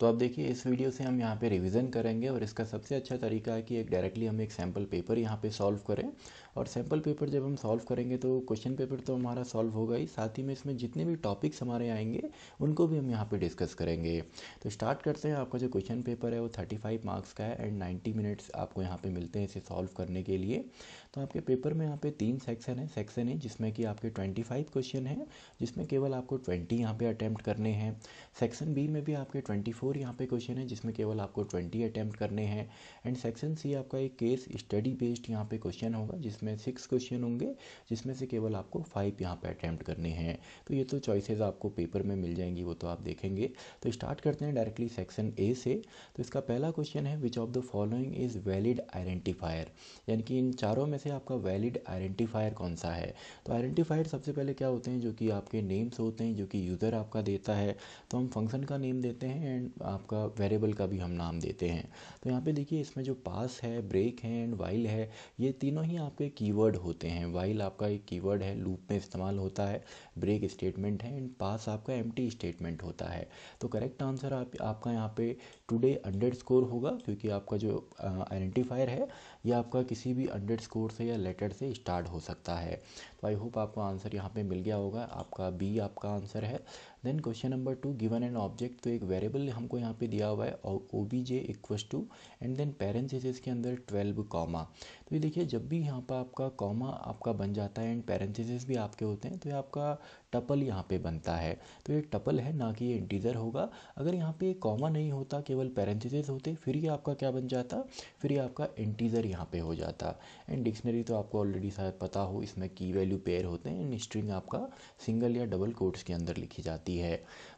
तो आप देखिए इस वीडियो से हम यहाँ पे रिवीजन करेंगे और इसका सबसे अच्छा तरीका है कि एक डायरेक्टली हम एक सैम्पल पेपर यहाँ पे सॉल्व करें और सैम्पल पेपर जब हम सॉल्व करेंगे तो क्वेश्चन पेपर तो हमारा सॉल्व होगा ही साथ ही में इसमें जितने भी टॉपिक्स हमारे आएंगे उनको भी हम यहाँ पे डिस्कस करेंगे तो स्टार्ट करते हैं आपका जो क्वेश्चन पेपर है वो थर्टी फाइव मार्क्स का है एंड नाइन्टी मिनट्स आपको यहाँ पर मिलते हैं इसे सॉल्व करने के लिए तो आपके पेपर में यहाँ पे तीन सेक्शन है सेक्शन ए जिसमें कि आपके ट्वेंटी फाइव क्वेश्चन हैं जिसमें केवल आपको ट्वेंटी यहाँ पे अटैम्प्ट करने हैं सेक्शन बी में भी आपके ट्वेंटी फोर यहाँ पे क्वेश्चन है जिसमें केवल आपको ट्वेंटी अटैम्प्ट करने हैं एंड सेक्शन सी आपका एक केस स्टडी बेस्ड यहाँ पे क्वेश्चन होगा जिसमें सिक्स क्वेश्चन होंगे जिसमें से केवल आपको फाइव यहाँ पे अटैम्प्ट करने हैं तो ये तो चॉइसेज आपको पेपर में मिल जाएंगी वो तो आप देखेंगे तो स्टार्ट करते हैं डायरेक्टली सेक्शन ए से तो इसका पहला क्वेश्चन है which of the following is valid identifier यानी कि इन चारों में से आपका वैलिड आइडेंटिफायर कौन सा है तो आइडेंटिफायर सबसे पहले क्या होते हैं जो कि आपके नेम्स होते हैं जो कि यूज़र आपका देता है तो हम फंक्शन का नेम देते हैं एंड आपका वेरिएबल का भी हम नाम देते हैं तो यहाँ पे देखिए इसमें जो पास है ब्रेक है एंड वाइल है ये तीनों ही आपके कीवर्ड होते हैं वाइल आपका एक कीवर्ड है लूप में इस्तेमाल होता है ब्रेक स्टेटमेंट है एंड पास आपका एम स्टेटमेंट होता है तो करेक्ट आंसर आप आपका यहाँ पे टुडे अंडर स्कोर होगा क्योंकि आपका जो आइडेंटिफायर है यह आपका किसी भी अंडर स्कोर से या लेटर से स्टार्ट हो सकता है तो आई होप आपको आंसर यहाँ पे मिल गया होगा आपका बी आपका आंसर है then question number two given an object तो एक वेरिएबल हमको यहाँ पे दिया हुआ है O B J equals to and then parenthesis के अंदर ट्वेल्व कॉमा तो ये देखिए जब भी यहाँ पर आपका कॉमा आपका बन जाता है एंड पेरेंथेसिस भी आपके होते हैं तो ये आपका टपल यहाँ पे बनता है तो ये टपल है ना कि ये इंटीजर होगा अगर यहाँ पे कॉमा नहीं होता केवल पैरेंथिस होते फिर ये आपका क्या बन जाता फिर ये आपका इंटीजर यहाँ पे हो जाता एंड डिक्शनरी तो आपको ऑलरेडी शायद पता हो इसमें की वैल्यू पेयर होते हैं एंड स्ट्रिंग आपका सिंगल या डबल कोट्स के अंदर लिखी जाती है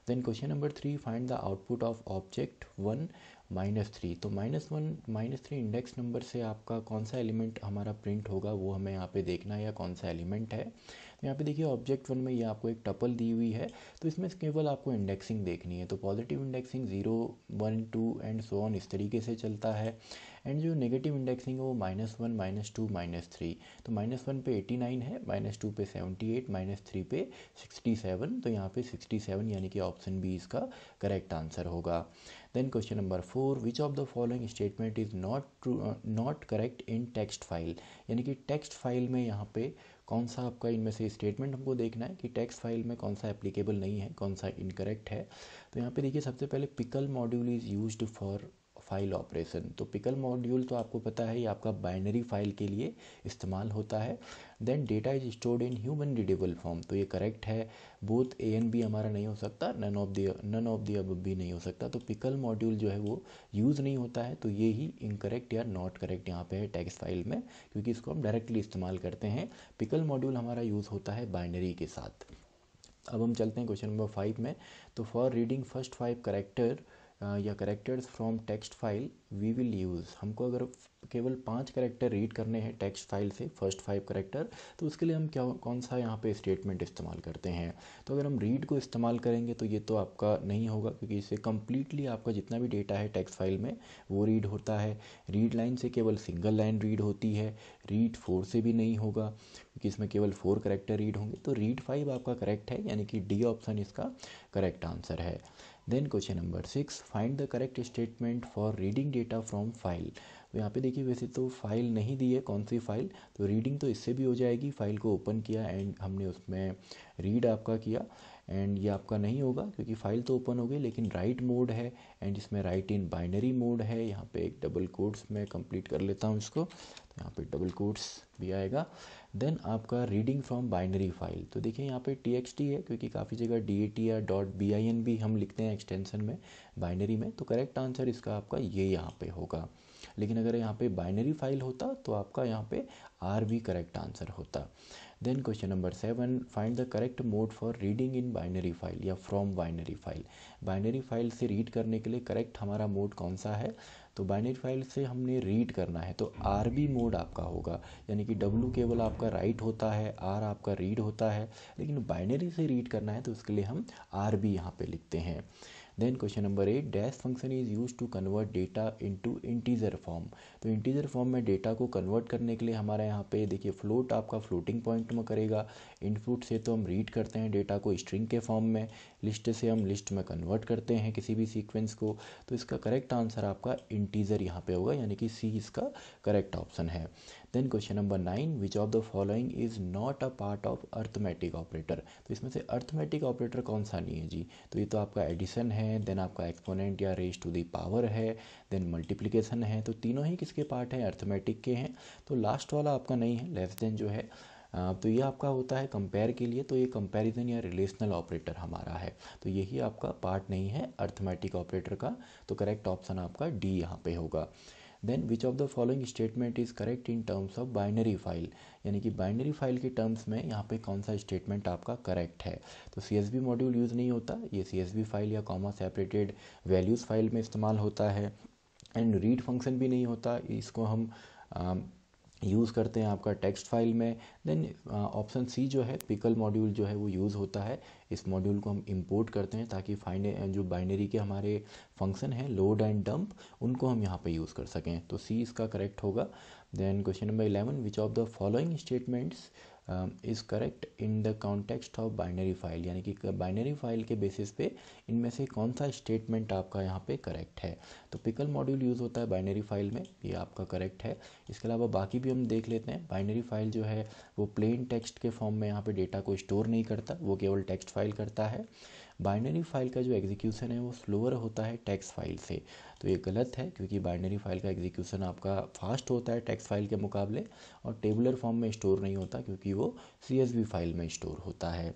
then question number three find the output of object one minus three तो minus one minus three index number से आपका कौन सा एलिमेंट हमारा प्रिंट होगा वो हमें यहाँ पे देखना है या कौन सा एलिमेंट है यहाँ पे देखिए ऑब्जेक्ट वन में ये आपको एक टपल दी हुई है तो इसमें केवल आपको इंडेक्सिंग देखनी है तो positive indexing zero one two and so on इस तरीके से चलता है एंड जो नेगेटिव इंडेक्सिंग है वो minus one minus two minus three तो माइनस वन पे एटी नाइन है माइनस टू पे सेवेंटी एट माइनस थ्री पे सिक्सटी सेवन तो यहाँ पे सिक्सटी सेवन यानी कि ऑप्शन बी इसका करेक्ट आंसर होगा then question number four which of the following statement is not true not correct in text file यानी कि टेक्स्ट फाइल में यहाँ पे कौन सा आपका इनमें से स्टेटमेंट हमको देखना है कि टेक्स्ट फाइल में कौन सा एप्लीकेबल नहीं है कौन सा इनकरेक्ट है तो यहाँ पे देखिए सबसे पहले pickle module is used for file operation तो पिकल मॉड्यूल तो आपको पता है ये आपका बाइनरी फाइल के लिए इस्तेमाल होता है then data is stored in human readable form तो ये करेक्ट है बोथ ए एन बी हमारा नहीं हो सकता none of the none of the अब भी नहीं हो सकता तो पिकल मॉड्यूल जो है वो यूज़ नहीं होता है तो ये ही इनकरेक्ट या नॉट करेक्ट यहाँ पे है टैक्स फाइल में क्योंकि इसको हम डायरेक्टली इस्तेमाल करते हैं पिकल मॉड्यूल हमारा यूज़ होता है बाइनरी के साथ अब हम चलते हैं क्वेश्चन नंबर फाइव में तो for reading first five character या characters from text file we will use हमको अगर केवल पांच करेक्टर रीड करने हैं टेक्स्ट फाइल से फर्स्ट फाइव करेक्टर तो उसके लिए हम क्या कौन सा यहाँ पे स्टेटमेंट इस्तेमाल करते हैं तो अगर हम रीड को इस्तेमाल करेंगे तो ये तो आपका नहीं होगा क्योंकि इससे कम्प्लीटली आपका जितना भी डेटा है टेक्स्ट फाइल में वो रीड होता है रीड लाइन से केवल सिंगल लाइन रीड होती है रीड फोर से भी नहीं होगा क्योंकि इसमें केवल फोर करेक्टर रीड होंगे तो रीड फाइव आपका करेक्ट है यानी कि डी ऑप्शन इसका करेक्ट आंसर है then question number six find the correct statement for reading data from file तो यहाँ पे देखिए वैसे तो फाइल नहीं दी है कौन सी फाइल तो रीडिंग तो इससे भी हो जाएगी फाइल को ओपन किया एंड हमने उसमें रीड आपका किया एंड ये आपका नहीं होगा क्योंकि फाइल तो ओपन हो गई लेकिन राइट मोड है एंड इसमें राइट इन बाइनरी मोड है यहाँ पे एक डबल कोड्स में कंप्लीट कर लेता हूँ इसको तो यहाँ पे डबल कोड्स भी आएगा देन आपका रीडिंग फ्रॉम बाइनरी फाइल तो देखिए यहाँ पे टी है क्योंकि काफ़ी जगह डी ए टी या डॉट बी आई एन भी हम लिखते हैं एक्सटेंशन में बाइनरी में तो करेक्ट आंसर इसका आपका ये यहाँ पे होगा लेकिन अगर यहाँ पे बाइनरी फाइल होता तो आपका यहाँ पे आर भी करेक्ट आंसर होता then question number seven find the correct mode for reading in binary file या from binary file binary file से रीड करने के लिए करेक्ट हमारा मोड कौन सा है तो बाइनरी फाइल से हमने रीड करना है तो आर बी मोड आपका होगा यानी कि डब्लू केवल आपका राइट होता है आर आपका रीड होता है लेकिन बाइनरी से रीड करना है तो उसके लिए हम आर बी यहाँ पर लिखते हैं then question number eight dash function is use to convert data into integer form तो इंटीजर फॉर्म में डेटा को कन्वर्ट करने के लिए हमारे यहाँ पे देखिए फ्लोट आपका फ्लोटिंग पॉइंट में करेगा इनपुट से तो हम रीड करते हैं डेटा को स्ट्रिंग के फॉर्म में लिस्ट से हम लिस्ट में कन्वर्ट करते हैं किसी भी सीक्वेंस को तो इसका करेक्ट आंसर आपका इंटीजर यहाँ पे होगा यानी कि सी इसका करेक्ट ऑप्शन है then question number nine which of the following is not a part of arithmetic operator तो इसमें से अर्थमेटिक ऑपरेटर कौन सा नहीं है जी तो ये तो आपका एडिशन है देन आपका एक्सपोनेंट या रेज टू दी पावर है देन मल्टीप्लीकेशन है तो तीनों ही किसके पार्ट हैं अर्थमेटिक के हैं तो लास्ट वाला आपका नहीं है लेस देन जो है तो ये आपका होता है कंपेयर के लिए तो ये कंपैरिजन या रिलेशनल ऑपरेटर हमारा है तो यही आपका पार्ट नहीं है अर्थमेटिक ऑपरेटर का तो करेक्ट ऑप्शन आपका डी यहाँ पे होगा then which of the following statement is correct in terms of binary file यानी कि बाइनरी फाइल के टर्म्स में यहाँ पे कौन सा स्टेटमेंट आपका करेक्ट है तो C S V module use नहीं होता ये सी एस बी फाइल या कॉमा सेपरेटेड वैल्यूज़ फाइल में इस्तेमाल होता है एंड रीड फंक्शन भी नहीं होता इसको हम यूज़ करते हैं आपका टेक्स्ट फाइल में देन ऑप्शन सी जो है पिकल मॉड्यूल जो है वो यूज़ होता है इस मॉड्यूल को हम इंपोर्ट करते हैं ताकि फाइने uh, जो बाइनरी के हमारे फंक्शन हैं लोड एंड डंप उनको हम यहाँ पे यूज़ कर सकें तो सी इसका करेक्ट होगा then question number eleven which of the following statements is correct in the context of binary file यानी कि बाइनरी फाइल के बेसिस पे इनमें से कौन सा स्टेटमेंट आपका यहाँ पे करेक्ट है तो पिकल मॉड्यूल यूज़ होता है बाइनरी फाइल में ये आपका करेक्ट है इसके अलावा बाकी भी हम देख लेते हैं बाइनरी फाइल जो है वो प्लेन टेक्स्ट के फॉर्म में यहाँ पर डेटा को स्टोर नहीं करता वो केवल टेक्स्ट फाइल करता है बाइनरी फाइल का जो एग्जीक्यूशन है वो स्लोअर होता है टैक्स फाइल से तो ये गलत है क्योंकि बाइनरी फाइल का एग्जीक्यूशन आपका फास्ट होता है टैक्स फाइल के मुकाबले और टेबुलर फॉर्म में स्टोर नहीं होता क्योंकि वो सी फाइल में स्टोर होता है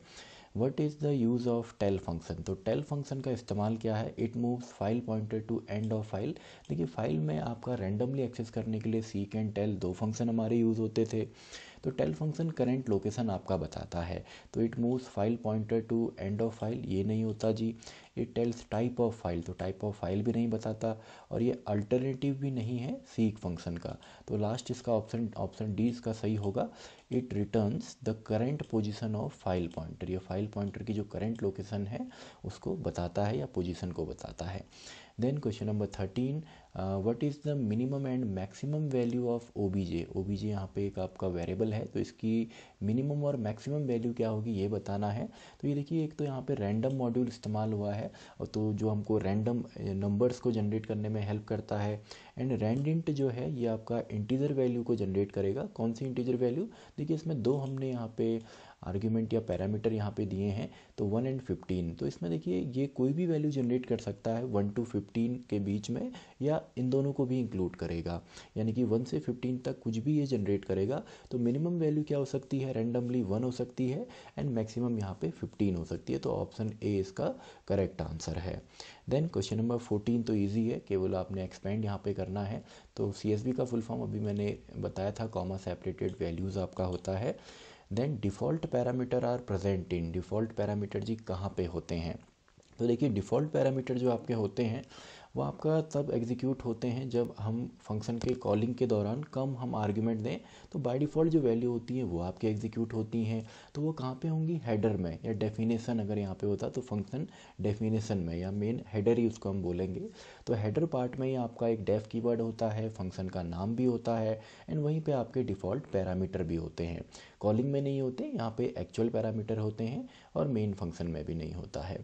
what is the use of tell function तो टेल फंक्शन का इस्तेमाल क्या है it moves file pointed to end of file देखिए फाइल में आपका रैंडमली एक्सेस करने के लिए सीक एंड टेल दो फंक्शन हमारे यूज़ होते थे तो टेल फंक्शन करेंट लोकेशन आपका बताता है तो it moves file pointer to end of file ये नहीं होता जी it tells type of file तो टाइप ऑफ फाइल भी नहीं बताता और ये अल्टरनेटिव भी नहीं है सीक फंक्शन का तो लास्ट इसका ऑप्शन ऑप्शन डी इसका सही होगा it returns the current position of file pointer या फाइल पॉइंटर की जो करेंट लोकेशन है उसको बताता है या पोजीशन को बताता है then question number thirteen what is the minimum and maximum value of O B J O B J यहाँ पे एक आपका वेरिएबल है तो इसकी मिनिमम और मैक्सिमम वैल्यू क्या होगी ये बताना है तो ये देखिए एक तो यहाँ पे रैंडम मॉड्यूल इस्तेमाल हुआ है तो जो हमको रैंडम नंबर्स को जनरेट करने में हेल्प करता है एंड रैंड इंट जो है ये आपका इंटीजर वैल्यू को जनरेट करेगा कौन सी इंटीजर वैल्यू देखिए इसमें दो हमने यहाँ पे आर्ग्यूमेंट या पैरामीटर यहाँ पे दिए हैं तो वन एंड फिफ्टीन तो इसमें देखिए ये कोई भी वैल्यू जनरेट कर सकता है वन टू फिफ्टीन के बीच में या इन दोनों को भी इंक्लूड करेगा यानी कि वन से फिफ्टीन तक कुछ भी ये जनरेट करेगा तो मिनिमम वैल्यू क्या हो सकती है रेंडमली वन हो सकती है एंड मैक्सिमम यहाँ पे फिफ्टीन हो सकती है तो ऑप्शन ए इसका करेक्ट आंसर है देन क्वेश्चन नंबर फोर्टीन तो ईजी है केवल आपने एक्सपेंड यहाँ पे करना है तो सी का फुल फॉर्म अभी मैंने बताया था कॉमा सेपरेटेड वैल्यूज़ आपका होता है then default parameter are present in default parameter जी कहाँ पे होते हैं तो देखिए डिफ़ॉल्ट पैरामीटर जो आपके होते हैं वो आपका तब एग्जीक्यूट होते हैं जब हम फंक्शन के कॉलिंग के दौरान कम हम आर्ग्यूमेंट दें तो बाय डिफ़ॉल्ट जो वैल्यू होती है वो आपके एग्जीक्यूट होती हैं तो वो कहाँ पे होंगी हेडर में या डेफिनेशन अगर यहाँ पे होता तो फंक्शन डेफिनेशन में या मेन हेडर ही उसको हम बोलेंगे तो हेडर पार्ट में ही आपका एक डेफ की होता है फंक्शन का नाम भी होता है एंड वहीं पर आपके डिफ़ॉल्ट पैरामीटर भी होते हैं कॉलिंग में नहीं होते यहाँ पर एक्चुअल पैरामीटर होते हैं और मेन फंक्शन में भी नहीं होता है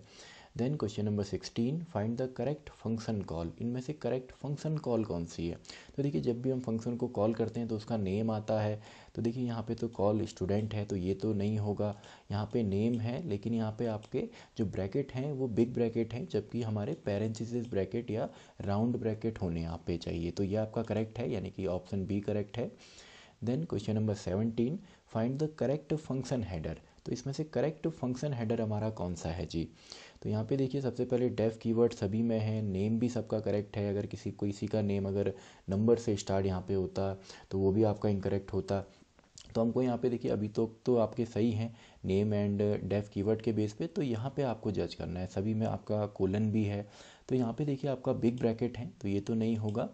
then question number sixteen find the correct function call इनमें से करेक्ट फंक्शन कॉल कौन सी है तो देखिए जब भी हम फंक्शन को कॉल करते हैं तो उसका नेम आता है तो देखिए यहाँ पे तो कॉल स्टूडेंट है तो ये तो नहीं होगा यहाँ पे नेम है लेकिन यहाँ पे आपके जो ब्रैकेट हैं वो बिग ब्रैकेट हैं जबकि हमारे पेरेंसिस ब्रैकेट या राउंड ब्रैकेट होने यहाँ पे चाहिए तो ये आपका करेक्ट है यानी कि ऑप्शन बी करेक्ट है then question number seventeen find the correct function header तो इसमें से करेक्ट फंक्शन हेडर हमारा कौन सा है जी तो यहाँ पे देखिए सबसे पहले डेफ कीवर्ड सभी में है नेम भी सबका करेक्ट है अगर किसी इसी का नेम अगर नंबर से स्टार्ट यहाँ पे होता तो वो भी आपका इनकरेक्ट होता तो हमको यहाँ पे देखिए अभी तो तो आपके सही हैं नेम एंड डेफ कीवर्ड के बेस पे तो यहाँ पे आपको जज करना है सभी में आपका कोलन भी है तो यहाँ पे देखिए आपका बिग ब्रैकेट है तो ये तो नहीं होगा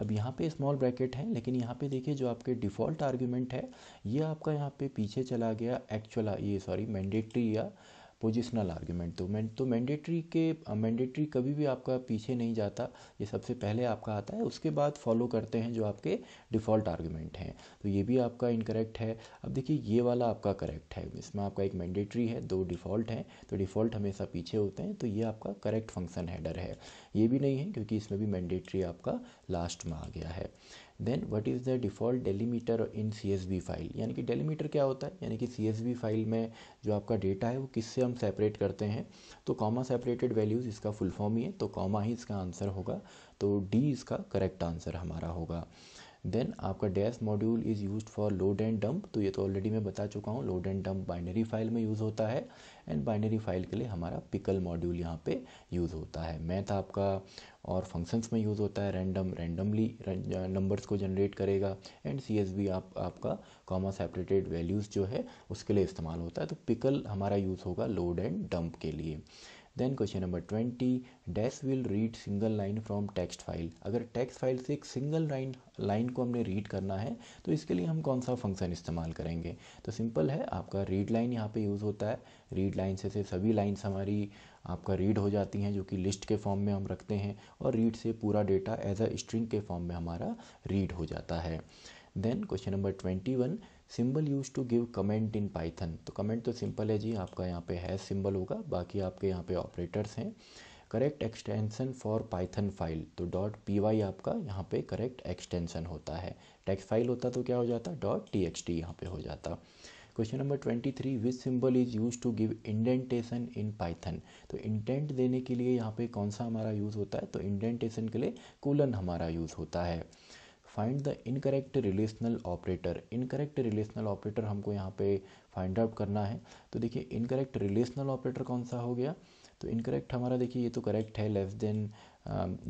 अब यहाँ पे स्मॉल ब्रैकेट है लेकिन यहाँ पे देखिए जो आपके डिफ़ॉल्ट आर्ग्यूमेंट है ये आपका यहाँ पे पीछे चला गया एक्चुअल ये सॉरी मैंडेटरी या पोजिशनल आर्ग्यूमेंट तो मैं तो मैंडेटरी के मैंडेटरी कभी भी आपका पीछे नहीं जाता ये सबसे पहले आपका आता है उसके बाद फॉलो करते हैं जो आपके डिफ़ॉल्ट आर्ग्यूमेंट हैं तो ये भी आपका इनकरेक्ट है अब देखिए ये वाला आपका करेक्ट है इसमें आपका एक मैंडेटरी है दो डिफ़ॉल्ट हैं तो डिफ़ॉल्ट हमेशा पीछे होते हैं तो ये आपका करेक्ट फंक्शन हैडर है ये भी नहीं है क्योंकि इसमें भी मैंडेटरी आपका लास्ट में आ गया है then what is the default delimiter in C file यानी कि डेलीमीटर क्या होता है यानी कि सी फाइल में जो आपका डेटा है वो किससे हम सेपरेट करते हैं तो कॉमा सेपरेटेड वैल्यूज़ इसका फुल फॉर्म ही है तो कॉमा ही इसका आंसर होगा तो डी इसका करेक्ट आंसर हमारा होगा देन आपका dash module is use for load and dump तो ये तो ऑलरेडी मैं बता चुका हूँ load and dump binary file में यूज़ होता है एंड बाइनरी फाइल के लिए हमारा पिकल मॉड्यूल यहाँ पे यूज़ होता है मैथ आपका और फंक्शंस में यूज़ होता है रैंडम रैंडमली नंबर्स को जनरेट करेगा एंड सी एस बी आप आपका कॉमा सेपरेटेड वैल्यूज़ जो है उसके लिए इस्तेमाल होता है तो पिकल हमारा यूज़ होगा लोड एंड डंप के लिए then question number twenty dash will read single line from text file अगर टेक्स्ट फाइल से एक सिंगल लाइन लाइन को हमने रीड करना है तो इसके लिए हम कौन सा फंक्शन इस्तेमाल करेंगे तो सिंपल है आपका रीड लाइन यहाँ पे यूज़ होता है रीड लाइन से, से सभी लाइन्स हमारी आपका रीड हो जाती हैं जो कि लिस्ट के फॉर्म में हम रखते हैं और रीड से पूरा डेटा एज अ स्ट्रिंग के फॉर्म में हमारा रीड हो जाता है then question number twenty one symbol use to give comment in Python तो कमेंट तो सिंपल है जी आपका यहाँ पे है सिंबल होगा बाकी आपके यहाँ पे ऑपरेटर्स हैं correct extension for Python file तो डॉट पी वाई आपका यहाँ पे करेक्ट एक्सटेंशन होता है टेक्स्ट फाइल होता तो क्या हो जाता डॉट टी एक्स टी यहाँ पे हो जाता question number twenty three which symbol is use to give indentation in Python तो इंडेंट देने के लिए यहाँ पे कौन सा हमारा यूज़ होता है तो इंडेंटेशन के लिए कूलन हमारा यूज़ होता है find the incorrect relational operator incorrect relational operator हमको यहाँ पे फाइंड आउट करना है तो देखिए इनकरेक्ट रिलेशनल ऑपरेटर कौन सा हो गया तो इनकरेक्ट हमारा देखिए ये तो करेक्ट है less than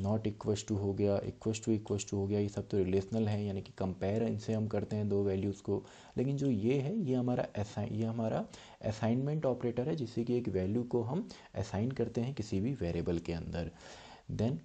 not equals to हो गया इक्वस टू इक्वस टू हो गया ये सब तो रिलेशनल है यानी कि कंपेयर इनसे हम करते हैं दो वैल्यूज़ को लेकिन जो ये है ये हमारा असाइन ये हमारा असाइनमेंट ऑपरेटर है जिससे कि एक वैल्यू को हम असाइन करते हैं किसी भी वेरिएबल के अंदर देन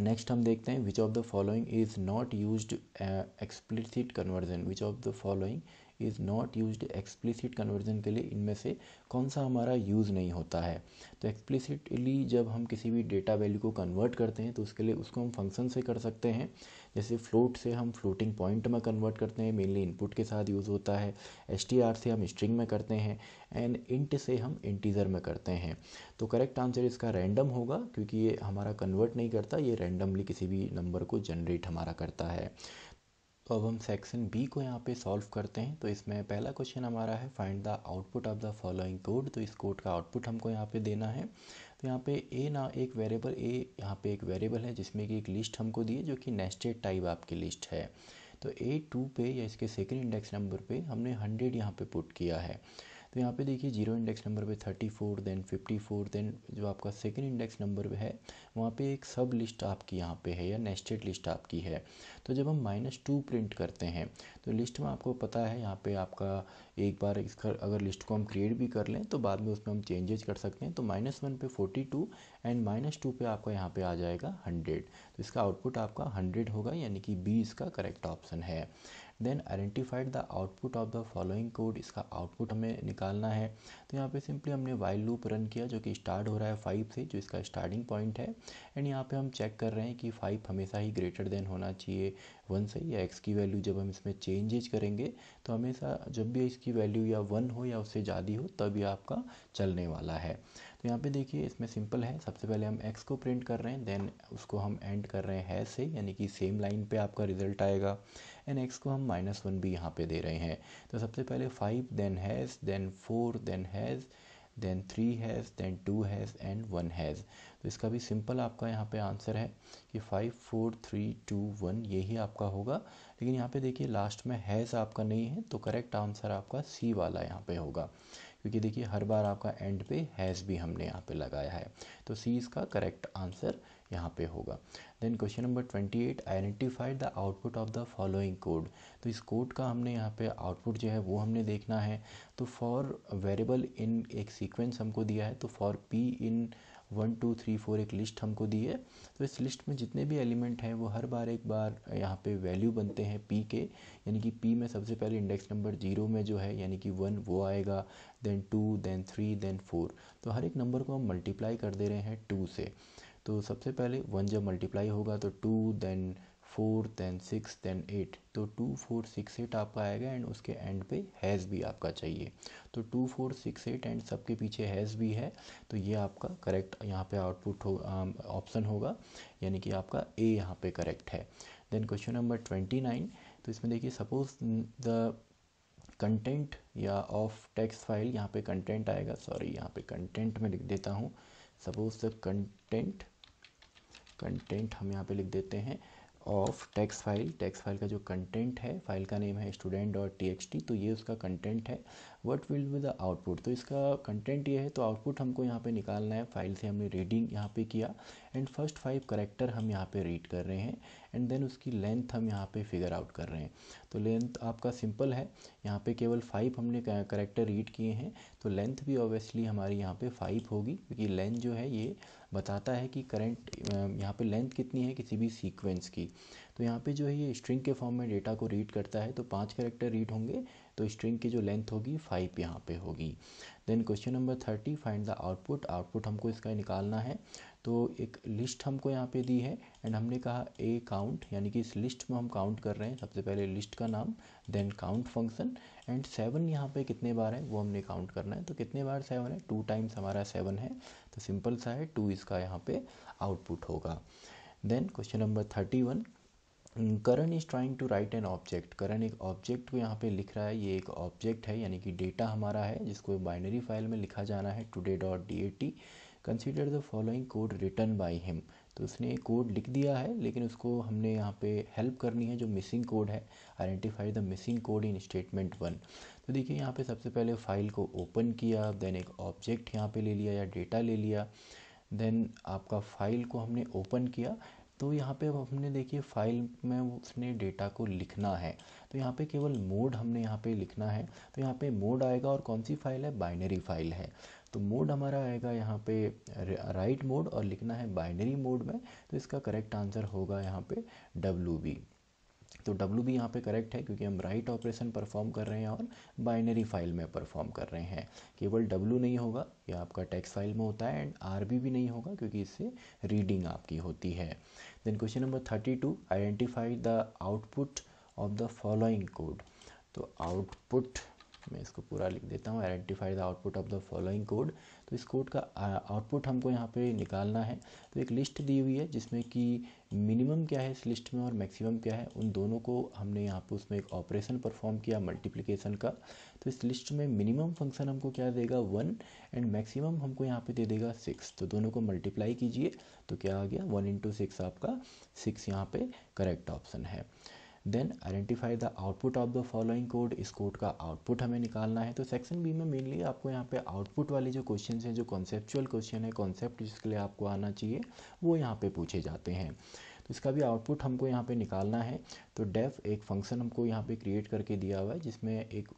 नेक्स्ट हम देखते हैं which of the following is not use explicit conversion which of the following is not use explicit conversion के लिए इनमें से कौन सा हमारा यूज़ नहीं होता है तो एक्सप्लिसिटली जब हम किसी भी डेटा वैल्यू को कन्वर्ट करते हैं तो उसके लिए उसको हम फंक्शन से कर सकते हैं जैसे फ्लोट से हम फ्लोटिंग पॉइंट में कन्वर्ट करते हैं मेनली इनपुट के साथ यूज़ होता है एस से हम स्ट्रिंग में करते हैं एंड इंट से हम इंटीज़र में करते हैं तो करेक्ट आंसर इसका रैंडम होगा क्योंकि ये हमारा कन्वर्ट नहीं करता ये रैंडमली किसी भी नंबर को जनरेट हमारा करता है तो अब हम सेक्शन बी को यहाँ पे सॉल्व करते हैं तो इसमें पहला क्वेश्चन हमारा है find the output of the following code तो इस कोड का आउटपुट हमको यहाँ पे देना है तो यहाँ पे ए ना एक वेरिएबल ए यहाँ पे एक वेरिएबल है जिसमें कि एक लिस्ट हमको दी है जो कि नेस्टेड टाइप आपकी लिस्ट है तो ए टू पे या इसके सेकेंड इंडेक्स नंबर पे हमने हंड्रेड यहाँ पे पुट किया है तो यहाँ पे देखिए जीरो इंडेक्स नंबर पे thirty four then fifty four then जो आपका सेकंड इंडेक्स नंबर पे है वहाँ पे एक सब लिस्ट आपकी यहाँ पे है या नेस्टेड लिस्ट आपकी है तो जब हम माइनस टू प्रिंट करते हैं तो लिस्ट में आपको पता है यहाँ पे आपका एक बार इसका अगर लिस्ट को हम क्रिएट भी कर लें तो बाद में उसमें हम चेंजेज कर सकते हैं तो माइनस वन पे forty two and minus two पे आपका यहाँ पे आ जाएगा हंड्रेड तो इसका आउटपुट आपका हंड्रेड होगा यानी कि बी इसका करेक्ट ऑप्शन है then identified the output of the following code इसका आउटपुट हमें निकालना है तो यहाँ पे सिंपली हमने वाइल लूप रन किया जो कि स्टार्ट हो रहा है फाइव से जो इसका स्टार्टिंग पॉइंट है एंड यहाँ पे हम चेक कर रहे हैं कि फाइव हमेशा ही ग्रेटर देन होना चाहिए वन से या एक्स की वैल्यू जब हम इसमें चेंजेज करेंगे तो हमेशा जब भी इसकी वैल्यू या वन हो या उससे ज़्यादा हो तब ये आपका चलने वाला है तो यहाँ पे देखिए इसमें सिंपल है सबसे पहले हम एक्स को प्रिंट कर रहे हैं देन उसको हम एंड कर रहे हैं है से यानी कि सेम लाइन पे आपका रिजल्ट आएगा एंड एक्स को हम माइनस वन भी यहाँ पे दे रहे हैं तो सबसे पहले five then has then four then has then three has then two has and one has तो इसका भी सिंपल आपका यहाँ पे आंसर है कि five four three two one यही आपका होगा लेकिन यहाँ पे देखिए लास्ट में हैज़ आपका नहीं है तो करेक्ट आंसर आपका सी वाला यहाँ पे होगा क्योंकि देखिए हर बार आपका एंड पे हैज़ भी हमने यहाँ पे लगाया है तो सी इसका करेक्ट आंसर यहाँ पे होगा then question number twenty eight identify the output of the following code तो इस कोड का हमने यहाँ पे आउटपुट जो है वो हमने देखना है तो फॉर वेरिएबल इन एक सीक्वेंस हमको दिया है तो for P in one two three four एक लिस्ट हमको दी है तो इस लिस्ट में जितने भी एलिमेंट हैं वो हर बार एक बार यहाँ पे वैल्यू बनते हैं पी के यानी कि पी में सबसे पहले इंडेक्स नंबर जीरो में जो है यानी कि वन वो आएगा then two then three then four तो हर एक नंबर को हम मल्टीप्लाई कर दे रहे हैं टू से तो सबसे पहले वन जब मल्टीप्लाई होगा तो two then four then six then eight तो टू फोर सिक्स एट आपका आएगा एंड उसके एंड पे हैज़ भी आपका चाहिए तो two four six eight and सबके पीछे हैज़ भी है तो ये आपका करेक्ट यहाँ पे आउटपुट हो ऑप्शन um, होगा यानी कि आपका ए यहाँ पे करेक्ट है then question number twenty nine तो इसमें देखिए सपोज द कंटेंट या ऑफ टेक्स्ट फाइल यहाँ पे कंटेंट आएगा सॉरी यहाँ पे कंटेंट में लिख देता हूँ सपोज द कंटेंट कंटेंट हम यहाँ पे लिख देते हैं of text file text file का जो कंटेंट है फाइल का नेम है student dot T H T तो ये उसका कंटेंट है what will be the output तो इसका कंटेंट ये है तो आउटपुट हमको यहाँ पे निकालना है फाइल से हमने रीडिंग यहाँ पे किया एंड फर्स्ट फाइव करेक्टर हम यहाँ पे रीड कर रहे हैं एंड देन उसकी लेंथ हम यहाँ पे फिगर आउट कर रहे हैं तो लेंथ आपका सिंपल है यहाँ पे केवल फाइव हमने करेक्टर रीड किए हैं तो लेंथ भी ऑब्वियसली हमारी यहाँ पे फाइव होगी क्योंकि लेंथ जो है ये बताता है कि करंट यहाँ पे लेंथ कितनी है किसी भी सीक्वेंस की तो यहाँ पे जो है ये स्ट्रिंग के फॉर्म में डेटा को रीड करता है तो पांच करेक्टर रीड होंगे तो स्ट्रिंग की जो लेंथ होगी फाइव यहाँ पे होगी then question number thirty find the output output हमको इसका निकालना है तो एक लिस्ट हमको यहाँ पे दी है एंड हमने कहा ए काउंट यानी कि इस लिस्ट में हम काउंट कर रहे हैं सबसे पहले लिस्ट का नाम then count function and seven यहाँ पे कितने बार है वो हमने काउंट करना है तो कितने बार सेवन है टू टाइम्स हमारा सेवन है तो सिंपल सा है टू इसका यहाँ पे आउटपुट होगा then question number thirty one Karan is trying to write an object Karan एक ऑब्जेक्ट को यहाँ पे लिख रहा है ये एक ऑब्जेक्ट है यानी कि डेटा हमारा है जिसको बाइनरी फाइल में लिखा जाना है today dot D A T consider the following code return by him तो उसने कोड लिख दिया है लेकिन उसको हमने यहाँ पे हेल्प करनी है जो मिसिंग कोड है identify the missing code in statement one तो देखिए यहाँ पे सबसे पहले फाइल को ओपन किया देन एक ऑब्जेक्ट यहाँ पे ले लिया या डेटा ले लिया देन आपका फाइल को हमने ओपन किया तो यहाँ पे हमने देखिए फाइल में उसने डेटा को लिखना है तो यहाँ पे केवल मोड हमने यहाँ पे लिखना है तो यहाँ पे मोड आएगा और कौन सी फाइल है बाइनरी फाइल है तो मोड हमारा आएगा यहाँ पे राइट मोड और लिखना है बाइनरी मोड में तो इसका करेक्ट आंसर होगा यहाँ पे डब्लू बी तो डब्लू बी यहाँ पे करेक्ट है क्योंकि हम राइट ऑपरेशन परफॉर्म कर रहे हैं और बाइनरी फाइल में परफॉर्म कर रहे हैं केवल डब्लू नहीं होगा ये आपका टेक्स्ट फाइल में होता है एंड आर बी भी नहीं होगा क्योंकि इससे रीडिंग आपकी होती है then question number thirty two identify the output of the following code तो आउटपुट मैं इसको पूरा लिख देता हूँ identify the output of the following code तो इस कोड का आउटपुट हमको यहाँ पे निकालना है तो एक लिस्ट दी हुई है जिसमें कि मिनिमम क्या है इस लिस्ट में और मैक्सिमम क्या है उन दोनों को हमने यहाँ पे उसमें एक ऑपरेशन परफॉर्म किया मल्टीप्लिकेशन का तो इस लिस्ट में मिनिमम फंक्शन हमको क्या देगा वन एंड मैक्सिमम हमको यहाँ पे दे देगा सिक्स तो दोनों को मल्टीप्लाई कीजिए तो क्या आ गया वन इंटू सिक्स आपका सिक्स यहाँ पे करेक्ट ऑप्शन है then identify the output of the following code इस कोड का आउटपुट हमें निकालना है तो सेक्शन बी में मेनली आपको यहाँ पे आउटपुट वाले जो क्वेश्चन हैं जो कॉन्सेप्चुअल क्वेश्चन है कॉन्सेप्ट जिसके लिए आपको आना चाहिए वो यहाँ पे पूछे जाते हैं तो इसका भी आउटपुट हमको यहाँ पे निकालना है तो डेफ एक फंक्शन हमको यहाँ पे क्रिएट करके दिया हुआ है जिसमें एक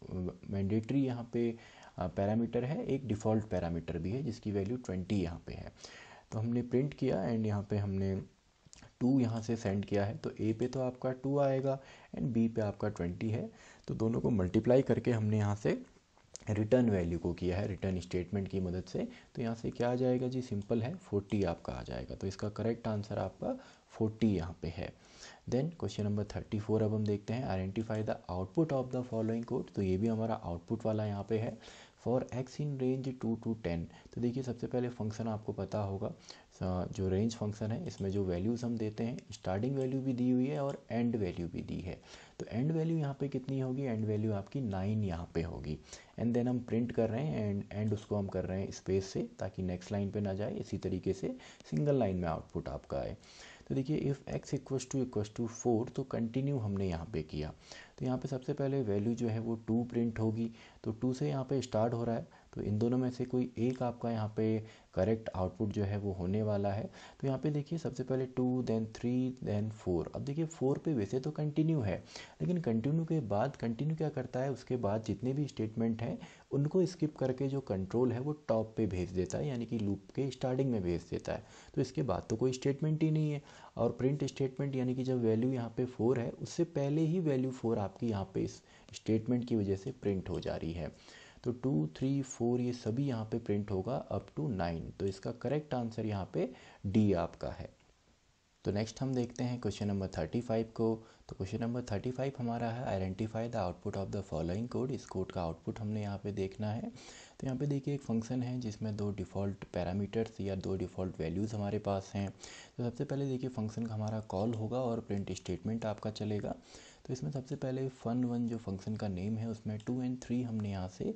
मैंडेटरी यहाँ पे पैरामीटर है एक डिफ़ॉल्ट पैरामीटर भी है जिसकी वैल्यू ट्वेंटी यहाँ पे है तो हमने प्रिंट किया एंड यहाँ पे हमने टू यहाँ से सेंड किया है तो ए पे तो आपका टू आएगा एंड बी पे आपका ट्वेंटी है तो दोनों को मल्टीप्लाई करके हमने यहाँ से रिटर्न वैल्यू को किया है रिटर्न स्टेटमेंट की मदद से तो यहाँ से क्या आ जाएगा जी सिंपल है फोर्टी आपका आ जाएगा तो इसका करेक्ट आंसर आपका फोर्टी यहाँ पे है then question number thirty four अब हम देखते हैं identify the output of the following code तो ये भी हमारा आउटपुट वाला यहाँ पे है for X in range two to ten तो देखिए सबसे पहले फंक्शन आपको पता होगा जो रेंज फंक्शन है इसमें जो वैल्यूज़ हम देते हैं स्टार्टिंग वैल्यू भी दी हुई है और एंड वैल्यू भी दी है तो एंड वैल्यू यहाँ पे कितनी होगी एंड वैल्यू आपकी नाइन यहाँ पे होगी एंड देन हम प्रिंट कर रहे हैं एंड एंड उसको हम कर रहे हैं स्पेस से ताकि नेक्स्ट लाइन पे ना जाए इसी तरीके से सिंगल लाइन में आउटपुट आपका आए तो देखिए if X equals to equals to four तो कंटिन्यू हमने यहाँ पे किया तो यहाँ पे सबसे पहले वैल्यू जो है वो टू प्रिंट होगी तो टू से यहाँ पे स्टार्ट हो रहा है तो इन दोनों में से कोई एक आपका यहाँ पे करेक्ट आउटपुट जो है वो होने वाला है तो यहाँ पे देखिए सबसे पहले two then three then four अब देखिए फोर पे वैसे तो कंटिन्यू है लेकिन कंटिन्यू के बाद कंटिन्यू क्या करता है उसके बाद जितने भी स्टेटमेंट हैं उनको स्किप करके जो कंट्रोल है वो टॉप पे भेज देता है यानी कि लूप के स्टार्टिंग में भेज देता है तो इसके बाद तो कोई स्टेटमेंट ही नहीं है और प्रिंट स्टेटमेंट यानी कि जब वैल्यू यहाँ पे फोर है उससे पहले ही वैल्यू फोर आपकी यहाँ पे इस स्टेटमेंट की वजह से प्रिंट हो जा रही है तो टू थ्री फोर ये सभी यहाँ पे प्रिंट होगा अप टू नाइन तो इसका करेक्ट आंसर यहाँ पे डी आपका है तो नेक्स्ट हम देखते हैं क्वेश्चन नंबर थर्टी फाइव को तो क्वेश्चन नंबर थर्टी फाइव हमारा है identify the output of the following code इस कोड का आउटपुट हमने यहाँ पे देखना है तो यहाँ पे देखिए एक फंक्शन है जिसमें दो डिफ़ॉल्ट पैरामीटर्स या दो डिफ़ॉल्ट वैल्यूज़ हमारे पास हैं तो सबसे पहले देखिए फंक्शन का हमारा कॉल होगा और प्रिंट स्टेटमेंट आपका चलेगा तो इसमें सबसे पहले फन वन जो फंक्शन का नेम है उसमें टू एंड थ्री हमने यहाँ से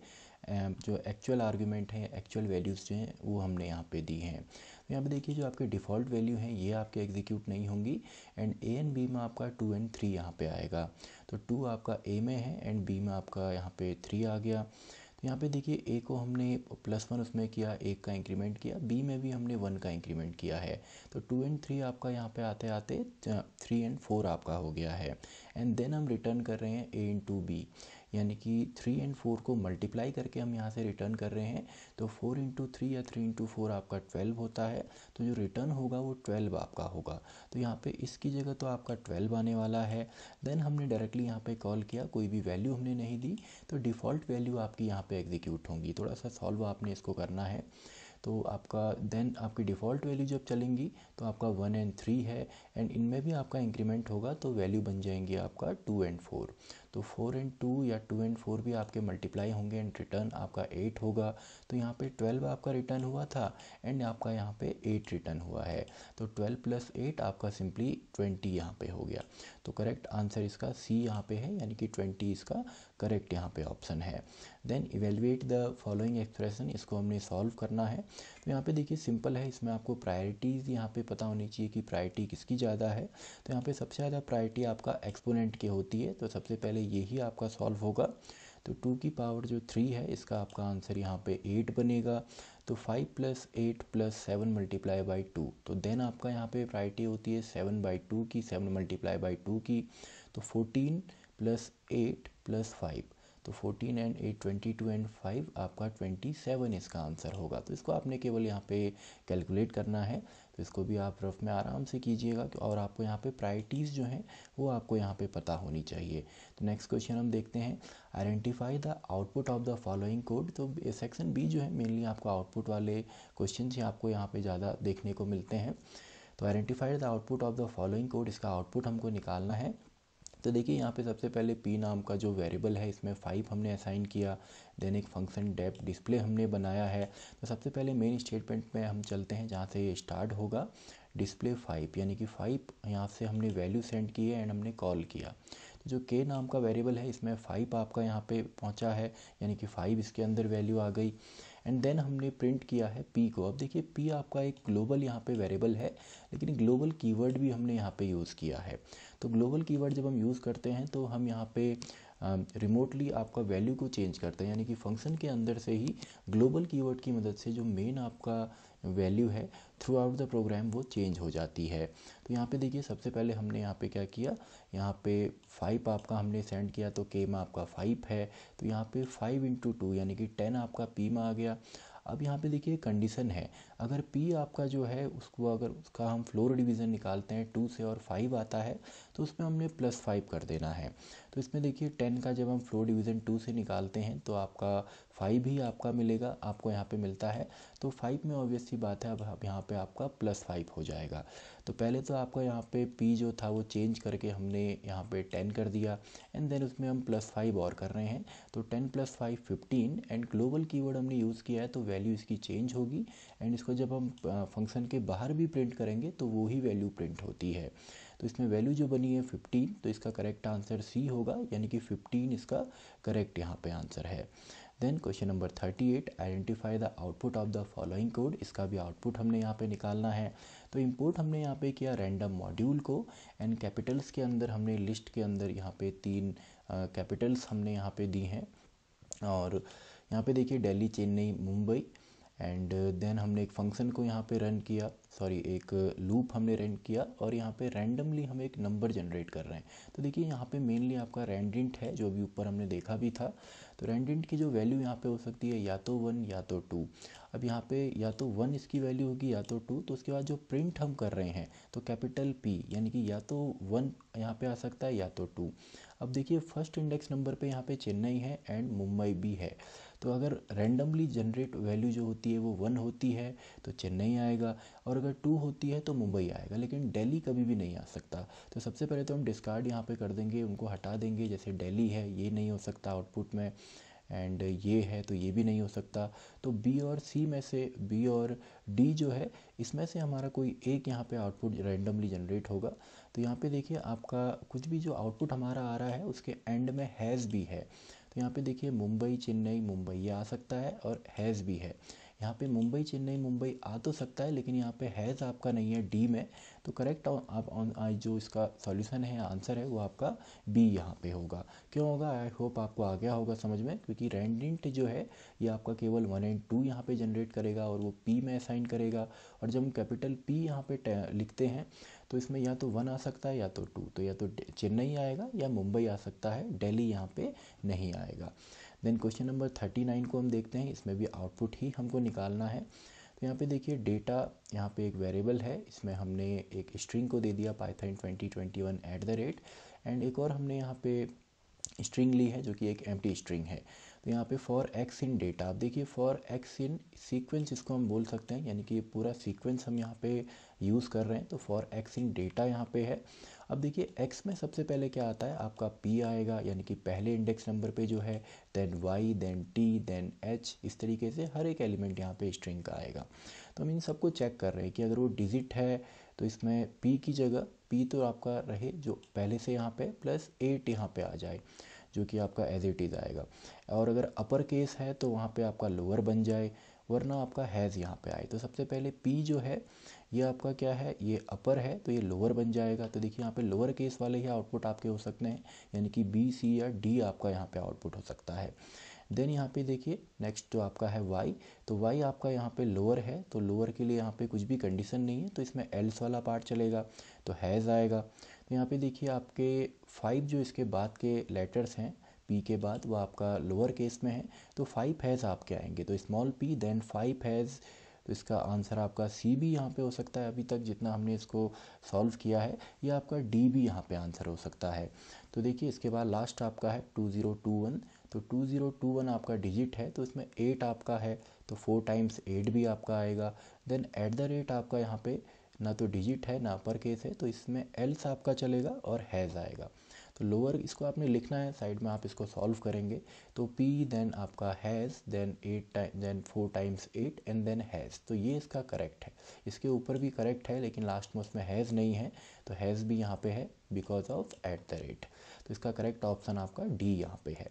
जो एक्चुअल आर्ग्यूमेंट है एक्चुअल वैल्यूज़ जो हैं वो हमने यहाँ पे दी हैं तो यहाँ पे देखिए जो आपके डिफ़ॉल्ट वैल्यू हैं ये आपके एग्जीक्यूट नहीं होंगी एंड ए एंड बी में आपका टू एंड थ्री यहाँ पर आएगा तो टू आपका ए में है एंड बी में आपका यहाँ पर थ्री आ गया यहाँ पे देखिए ए को हमने प्लस वन उसमें किया एक का इंक्रीमेंट किया बी में भी हमने वन का इंक्रीमेंट किया है तो टू एंड थ्री आपका यहाँ पे आते आते थ्री एंड फोर आपका हो गया है एंड देन हम रिटर्न कर रहे हैं ए इन टू बी यानी कि थ्री एंड फोर को मल्टीप्लाई करके हम यहाँ से रिटर्न कर रहे हैं तो फोर इंटू थ्री या थ्री इंटू फोर आपका ट्वेल्व होता है तो जो रिटर्न होगा वो ट्वेल्व आपका होगा तो यहाँ पे इसकी जगह तो आपका ट्वेल्व आने वाला है देन हमने डायरेक्टली यहाँ पे कॉल किया कोई भी वैल्यू हमने नहीं दी तो डिफ़ॉल्ट वैल्यू आपकी यहाँ पर एग्जीक्यूट होंगी थोड़ा सा सॉल्व आपने इसको करना है तो आपका देन आपकी डिफ़ॉल्ट वैल्यू जब चलेंगी तो आपका वन एंड थ्री है एंड इनमें भी आपका इंक्रीमेंट होगा तो वैल्यू बन जाएंगी आपका टू एंड फोर तो फोर एंड टू या टू एंड फोर भी आपके मल्टीप्लाई होंगे एंड रिटर्न आपका एट होगा तो यहाँ पे ट्वेल्व आपका रिटर्न हुआ था एंड आपका यहाँ पे एट रिटर्न हुआ है तो ट्वेल्व प्लस एट आपका सिंपली ट्वेंटी यहाँ पे हो गया तो करेक्ट आंसर इसका सी यहाँ पे है यानी कि ट्वेंटी इसका करेक्ट यहाँ पे ऑप्शन है then evaluate the following expression इसको हमने सॉल्व करना है तो यहाँ पे देखिए सिंपल है इसमें आपको प्रायोरिटीज़ यहाँ पे पता होनी चाहिए कि प्रायोरिटी किसकी ज़्यादा है तो यहाँ पे सबसे ज़्यादा प्रायोरिटी आपका एक्सपोनेंट की होती है तो सबसे पहले यही आपका सॉल्व होगा तो टू की पावर जो थ्री है इसका आपका आंसर यहाँ पे एट बनेगा तो five plus eight plus seven multiply by two तो देन आपका यहाँ पे प्रायरिटी होती है सेवन बाई टू की सेवन मल्टीप्लाई बाई टू की तो fourteen plus eight plus five तो 14 एंड 8 टू एंड 5 आपका 27 इसका आंसर होगा तो इसको आपने केवल यहाँ पे कैलकुलेट करना है तो इसको भी आप रफ़ में आराम से कीजिएगा और आपको यहाँ पे प्रायरिटीज़ जो हैं वो आपको यहाँ पे पता होनी चाहिए तो नेक्स्ट क्वेश्चन हम देखते हैं identify the output of the following code तो सेक्शन बी जो है मेनली आपको आउटपुट वाले क्वेश्चन ही आपको यहाँ पर ज़्यादा देखने को मिलते हैं तो identify the output of the following code इसका आउटपुट हमको निकालना है तो देखिए यहाँ पे सबसे पहले p नाम का जो वेरिएबल है इसमें फाइव हमने असाइन किया देन एक फंक्शन डेप डिस्प्ले हमने बनाया है तो सबसे पहले मेन स्टेटमेंट में हम चलते हैं जहाँ से ये स्टार्ट होगा डिस्प्ले फाइव यानी कि फाइव यहाँ से हमने वैल्यू सेंड की है एंड हमने कॉल किया तो जो के नाम का वेरिएबल है इसमें फाइव आपका यहाँ पर पहुँचा है यानी कि फाइव इसके अंदर वैल्यू आ गई एंड देन हमने प्रिंट किया है पी को अब देखिए पी आपका एक ग्लोबल यहाँ पे वेरिएबल है लेकिन ग्लोबल कीवर्ड भी हमने यहाँ पे यूज़ किया है तो ग्लोबल कीवर्ड जब हम यूज़ करते हैं तो हम यहाँ पे रिमोटली आपका वैल्यू को चेंज करते हैं यानी कि फंक्शन के अंदर से ही ग्लोबल कीवर्ड की मदद से जो मेन आपका वैल्यू है थ्रू आउट द प्रोग्राम वो चेंज हो जाती है तो यहाँ पे देखिए सबसे पहले हमने यहाँ पे क्या किया यहाँ पे फाइव आपका हमने सेंड किया तो के में आपका फाइव है तो यहाँ पे फाइव इंटू टू यानी कि टेन आपका पी में आ गया अब यहाँ पे देखिए कंडीशन है अगर पी आपका जो है उसको अगर उसका हम फ्लोर डिवीज़न निकालते हैं टू से और फाइव आता है तो उसमें हमने प्लस फाइव कर देना है तो इसमें देखिए टेन का जब हम फ्लो डिवीज़न टू से निकालते हैं तो आपका फाइव ही आपका मिलेगा आपको यहाँ पे मिलता है तो फाइव में ऑब्वियस सी बात है अब यहाँ पे आपका प्लस फाइव हो जाएगा तो पहले तो आपका यहाँ पे पी जो था वो चेंज करके हमने यहाँ पे टेन कर दिया एंड देन उसमें हम प्लस फाइव और कर रहे हैं तो ten plus five fifteen and global keyword हमने यूज़ किया है तो वैल्यू इसकी चेंज होगी एंड इसको जब हम फंक्शन के बाहर भी प्रिंट करेंगे तो वो ही वैल्यू प्रिंट होती है तो इसमें वैल्यू जो बनी है फिफ्टीन तो इसका करेक्ट आंसर सी होगा यानी कि फिफ्टीन इसका करेक्ट यहाँ पे आंसर है then question number thirty eight identify the output of the following code इसका भी आउटपुट हमने यहाँ पे निकालना है तो इम्पोर्ट हमने यहाँ पे किया रैंडम मॉड्यूल को एंड कैपिटल्स के अंदर हमने लिस्ट के अंदर यहाँ पे तीन कैपिटल्स uh, हमने यहाँ पे दी हैं और यहाँ पे देखिए Delhi Chennai Mumbai and then uh, हमने एक फंक्शन को यहाँ पे रन किया सॉरी एक लूप uh, हमने रन किया और यहाँ पे रैंडमली हम एक नंबर जनरेट कर रहे हैं तो देखिए यहाँ पे मेनली आपका रेंडेंट है जो अभी ऊपर हमने देखा भी था तो रेंडेंट की जो वैल्यू यहाँ पे हो सकती है या तो वन या तो टू अब यहाँ पे या तो वन इसकी वैल्यू होगी या तो टू तो उसके बाद जो प्रिंट हम कर रहे हैं तो कैपिटल पी यानी कि या तो वन यहाँ पर आ सकता है या तो टू अब देखिए फर्स्ट इंडेक्स नंबर पर यहाँ पर चेन्नई है एंड मुंबई भी है तो अगर रैंडमली जनरेट वैल्यू जो होती है वो वन होती है तो चेन्नई आएगा और अगर टू होती है तो मुंबई आएगा लेकिन दिल्ली कभी भी नहीं आ सकता तो सबसे पहले तो हम डिस्कार्ड यहाँ पे कर देंगे उनको हटा देंगे जैसे दिल्ली है ये नहीं हो सकता आउटपुट में एंड ये है तो ये भी नहीं हो सकता तो बी और सी में से बी और डी जो है इसमें से हमारा कोई एक यहाँ पे आउटपुट रैंडमली जनरेट होगा तो यहाँ पे देखिए आपका कुछ भी जो आउटपुट हमारा आ रहा है उसके एंड में हैज़ भी है तो यहाँ पे देखिए मुंबई चेन्नई मुंबई ये आ सकता है और हैज़ भी है यहाँ पे मुंबई चेन्नई मुंबई आ तो सकता है लेकिन यहाँ पे हैज़ आपका नहीं है डी में तो करेक्ट आप ऑन जो इसका सॉल्यूशन है आंसर है वो आपका बी यहाँ पे होगा क्यों होगा आई होप आपको आ गया होगा समझ में क्योंकि रेंडेंट जो है ये आपका केवल वन एंड टू यहाँ पे जनरेट करेगा और वो पी में असाइन करेगा और जब हम कैपिटल पी यहाँ पे लिखते हैं तो इसमें या तो वन आ सकता है या तो टू तो या तो चेन्नई आएगा या मुंबई आ सकता है दिल्ली यहाँ पे नहीं आएगा then question number thirty nine को हम देखते हैं इसमें भी आउटपुट ही हमको निकालना है तो यहाँ पे देखिए डेटा यहाँ पे एक वेरिएबल है इसमें हमने एक स्ट्रिंग को दे दिया Python twenty twenty one at the rate and एक और हमने यहाँ पे स्ट्रिंग ली है जो कि एक एम स्ट्रिंग है तो यहाँ पे फॉर एक्स इन डेटा आप देखिए फॉर एक्स इन सीक्वेंस इसको हम बोल सकते हैं यानी कि पूरा सीक्वेंस हम यहाँ पे यूज़ कर रहे हैं तो फॉर एक्स इन डेटा यहाँ पे है अब देखिए एक्स में सबसे पहले क्या आता है आपका पी आएगा यानी कि पहले इंडेक्स नंबर पे जो है then Y then T then H इस तरीके से हर एक एलिमेंट यहाँ पे स्ट्रिंग का आएगा तो हम इन सबको चेक कर रहे हैं कि अगर वो डिजिट है तो इसमें पी की जगह पी तो आपका रहे जो पहले से यहाँ पर प्लस एट यहाँ पर आ जाए जो कि आपका एज इट इज़ आएगा और अगर अपर केस है तो वहाँ पर आपका लोअर बन जाए वरना आपका हैज़ यहाँ पे आए तो सबसे पहले पी जो है ये आपका क्या है ये अपर है तो ये लोअर बन जाएगा तो देखिए यहाँ पे लोअर केस वाले ही आउटपुट आपके हो सकते हैं यानी कि बी सी या डी आपका यहाँ पे आउटपुट हो सकता है देन यहाँ पे देखिए नेक्स्ट जो आपका है वाई तो वाई आपका यहाँ पे लोअर है तो लोअर के लिए यहाँ पे कुछ भी कंडीशन नहीं है तो इसमें एल्स वाला पार्ट चलेगा तो हैज़ आएगा तो यहाँ पे देखिए आपके फाइव जो इसके बाद के लेटर्स हैं पी के बाद वो आपका लोअर केस में है तो फाइव हैज़ आपके आएंगे तो small P then five has तो इसका आंसर आपका सी भी यहाँ पे हो सकता है अभी तक जितना हमने इसको सॉल्व किया है या आपका डी भी यहाँ पे आंसर हो सकता है तो देखिए इसके बाद लास्ट आपका है टू ज़ीरो टू वन तो टू ज़ीरो टू वन आपका डिजिट है तो इसमें एट आपका है तो फोर टाइम्स एट भी आपका आएगा देन एट द रेट आपका यहाँ पर ना तो डिजिट है ना अपर केस है तो इसमें एल्स आपका चलेगा और हैज़ आएगा तो लोअर इसको आपने लिखना है साइड में आप इसको सॉल्व करेंगे तो पी देन आपका has then eight time then four times eight and then has तो ये इसका करेक्ट है इसके ऊपर भी करेक्ट है लेकिन लास्ट में उसमें हैज़ नहीं है तो हैज़ भी यहाँ पे है because of at the rate तो इसका करेक्ट ऑप्शन आपका डी यहाँ पे है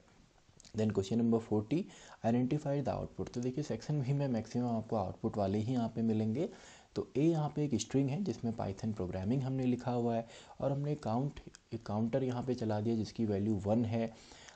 then question number forty identify the output तो देखिए सेक्शन भी में मैक्सिमम आपको आउटपुट वाले ही यहाँ पे मिलेंगे तो ए यहाँ पे एक स्ट्रिंग है जिसमें पाइथन प्रोग्रामिंग हमने लिखा हुआ है और हमने काउंट एक काउंटर यहाँ पे चला दिया जिसकी वैल्यू वन है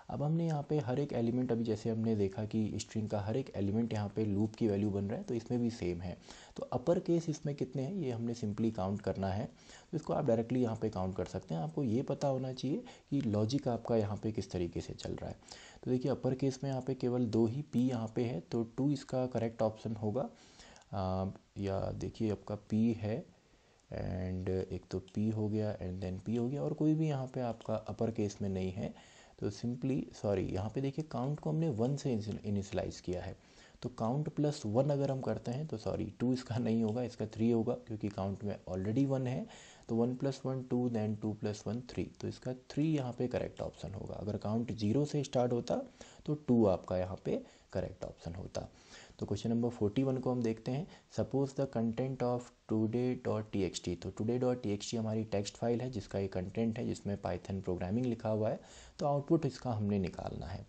अब हमने यहाँ पे हर एक एलिमेंट अभी जैसे हमने देखा कि स्ट्रिंग का हर एक एलिमेंट यहाँ पे लूप की वैल्यू बन रहा है तो इसमें भी सेम है तो अपर केस इसमें कितने हैं ये हमने सिंपली काउंट करना है तो इसको आप डायरेक्टली यहाँ पे काउंट कर सकते हैं आपको ये पता होना चाहिए कि लॉजिक आपका यहाँ पे किस तरीके से चल रहा है तो देखिए अपर केस में यहाँ पर केवल दो ही पी यहाँ पर है तो टू इसका करेक्ट ऑप्शन होगा आ, या देखिए आपका पी है एंड uh, एक तो पी हो गया एंड देन पी हो गया और कोई भी यहाँ पे आपका अपर केस में नहीं है तो सिंपली सॉरी यहाँ पे देखिए काउंट को हमने वन से इनिशलाइज किया है तो काउंट प्लस वन अगर हम करते हैं तो सॉरी टू इसका नहीं होगा इसका थ्री होगा क्योंकि काउंट में ऑलरेडी वन है तो one plus one two then two plus one three तो इसका थ्री यहाँ पे करेक्ट ऑप्शन होगा अगर काउंट जीरो से स्टार्ट होता तो टू आपका यहाँ पे करेक्ट ऑप्शन होता तो क्वेश्चन नंबर फोर्टी वन को हम देखते हैं suppose the content of today dot T X T तो today dot T X T हमारी टेक्स्ट फाइल है जिसका ये कंटेंट है जिसमें पाइथन प्रोग्रामिंग लिखा हुआ है तो आउटपुट इसका हमने निकालना है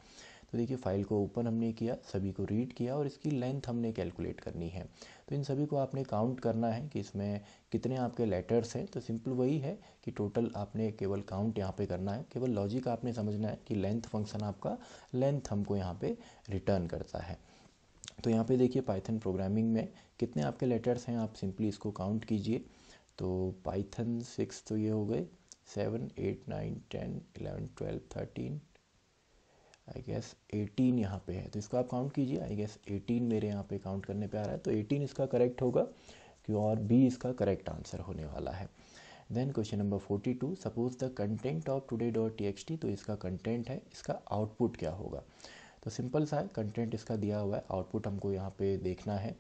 तो देखिए फाइल को ओपन हमने किया सभी को रीड किया और इसकी लेंथ हमने कैलकुलेट करनी है तो इन सभी को आपने काउंट करना है कि इसमें कितने आपके लेटर्स हैं तो सिंपल वही है कि टोटल आपने केवल काउंट यहाँ पे करना है केवल लॉजिक आपने समझना है कि लेंथ फंक्शन आपका लेंथ हमको यहाँ पे रिटर्न करता है तो यहाँ पे देखिए पाइथन प्रोग्रामिंग में कितने आपके लेटर्स हैं आप सिंपली इसको काउंट कीजिए तो पाइथन सिक्स तो ये हो गए seven eight nine ten eleven twelve thirteen I guess eighteen यहाँ पे है तो इसको आप काउंट कीजिए आई गेस एटीन मेरे यहाँ पे काउंट करने पे आ रहा है तो एटीन इसका करेक्ट होगा कि और बी इसका करेक्ट आंसर होने वाला है then question number forty two suppose the content of today dot T तो इसका कंटेंट है इसका आउटपुट क्या होगा तो सिंपल सा है कंटेंट इसका दिया हुआ है आउटपुट हमको यहाँ पे देखना है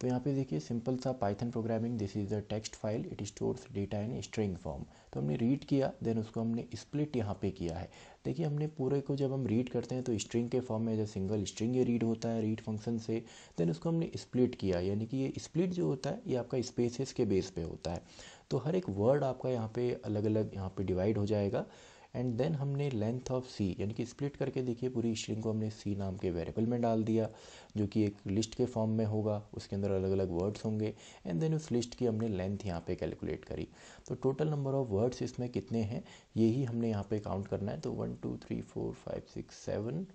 तो यहाँ पे देखिए सिंपल सा Python programming this is the text file it stores data in string form तो हमने रीड किया देन उसको हमने स्प्लिट यहाँ पे किया है देखिए हमने पूरे को जब हम रीड करते हैं तो स्ट्रिंग के फॉर्म में जो सिंगल स्ट्रिंग ये रीड होता है रीड फंक्शन से देन उसको हमने स्प्लिट किया यानी कि ये स्प्लिट जो होता है ये आपका स्पेसेस के बेस पे होता है तो हर एक वर्ड आपका यहाँ पे अलग अलग यहाँ पे डिवाइड हो जाएगा एंड देन हमने लेंथ ऑफ सी यानी कि स्प्लिट करके देखिए पूरी स्ट्रिंग को हमने सी नाम के वेरिएबल में डाल दिया जो कि एक लिस्ट के फॉर्म में होगा उसके अंदर अलग अलग वर्ड्स होंगे एंड देन उस लिस्ट की हमने लेंथ यहाँ पे कैलकुलेट करी तो टोटल नंबर ऑफ वर्ड्स इसमें कितने हैं यही हमने यहाँ पे काउंट करना है तो one two three four five six seven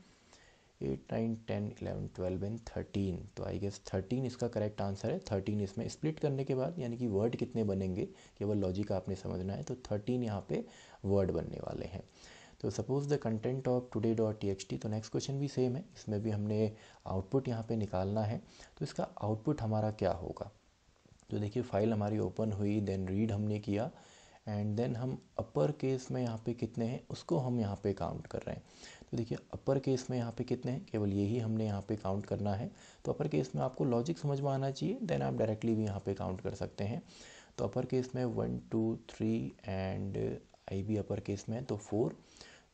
eight nine ten eleven twelve and thirteen तो आई गेस थर्टीन इसका करेक्ट आंसर है थर्टीन इसमें स्प्लिट करने के बाद यानी कि वर्ड कितने बनेंगे केवल लॉजिक आपने समझना है तो थर्टीन यहाँ पे वर्ड बनने वाले हैं तो suppose the content of today dot T X T तो नेक्स्ट क्वेश्चन भी सेम है इसमें भी हमने आउटपुट यहाँ पे निकालना है तो इसका आउटपुट हमारा क्या होगा तो देखिए फाइल हमारी ओपन हुई देन रीड हमने किया एंड देन हम अपर केस में यहाँ पे कितने हैं उसको हम यहाँ पे काउंट कर रहे हैं तो देखिए अपर केस में यहाँ पे कितने हैं केवल यही हमने यहाँ पे काउंट करना है तो अपर केस में आपको लॉजिक समझ में आना चाहिए देन आप डायरेक्टली भी यहाँ पे काउंट कर सकते हैं तो अपर केस में one two three and I भी अपर केस में है तो फोर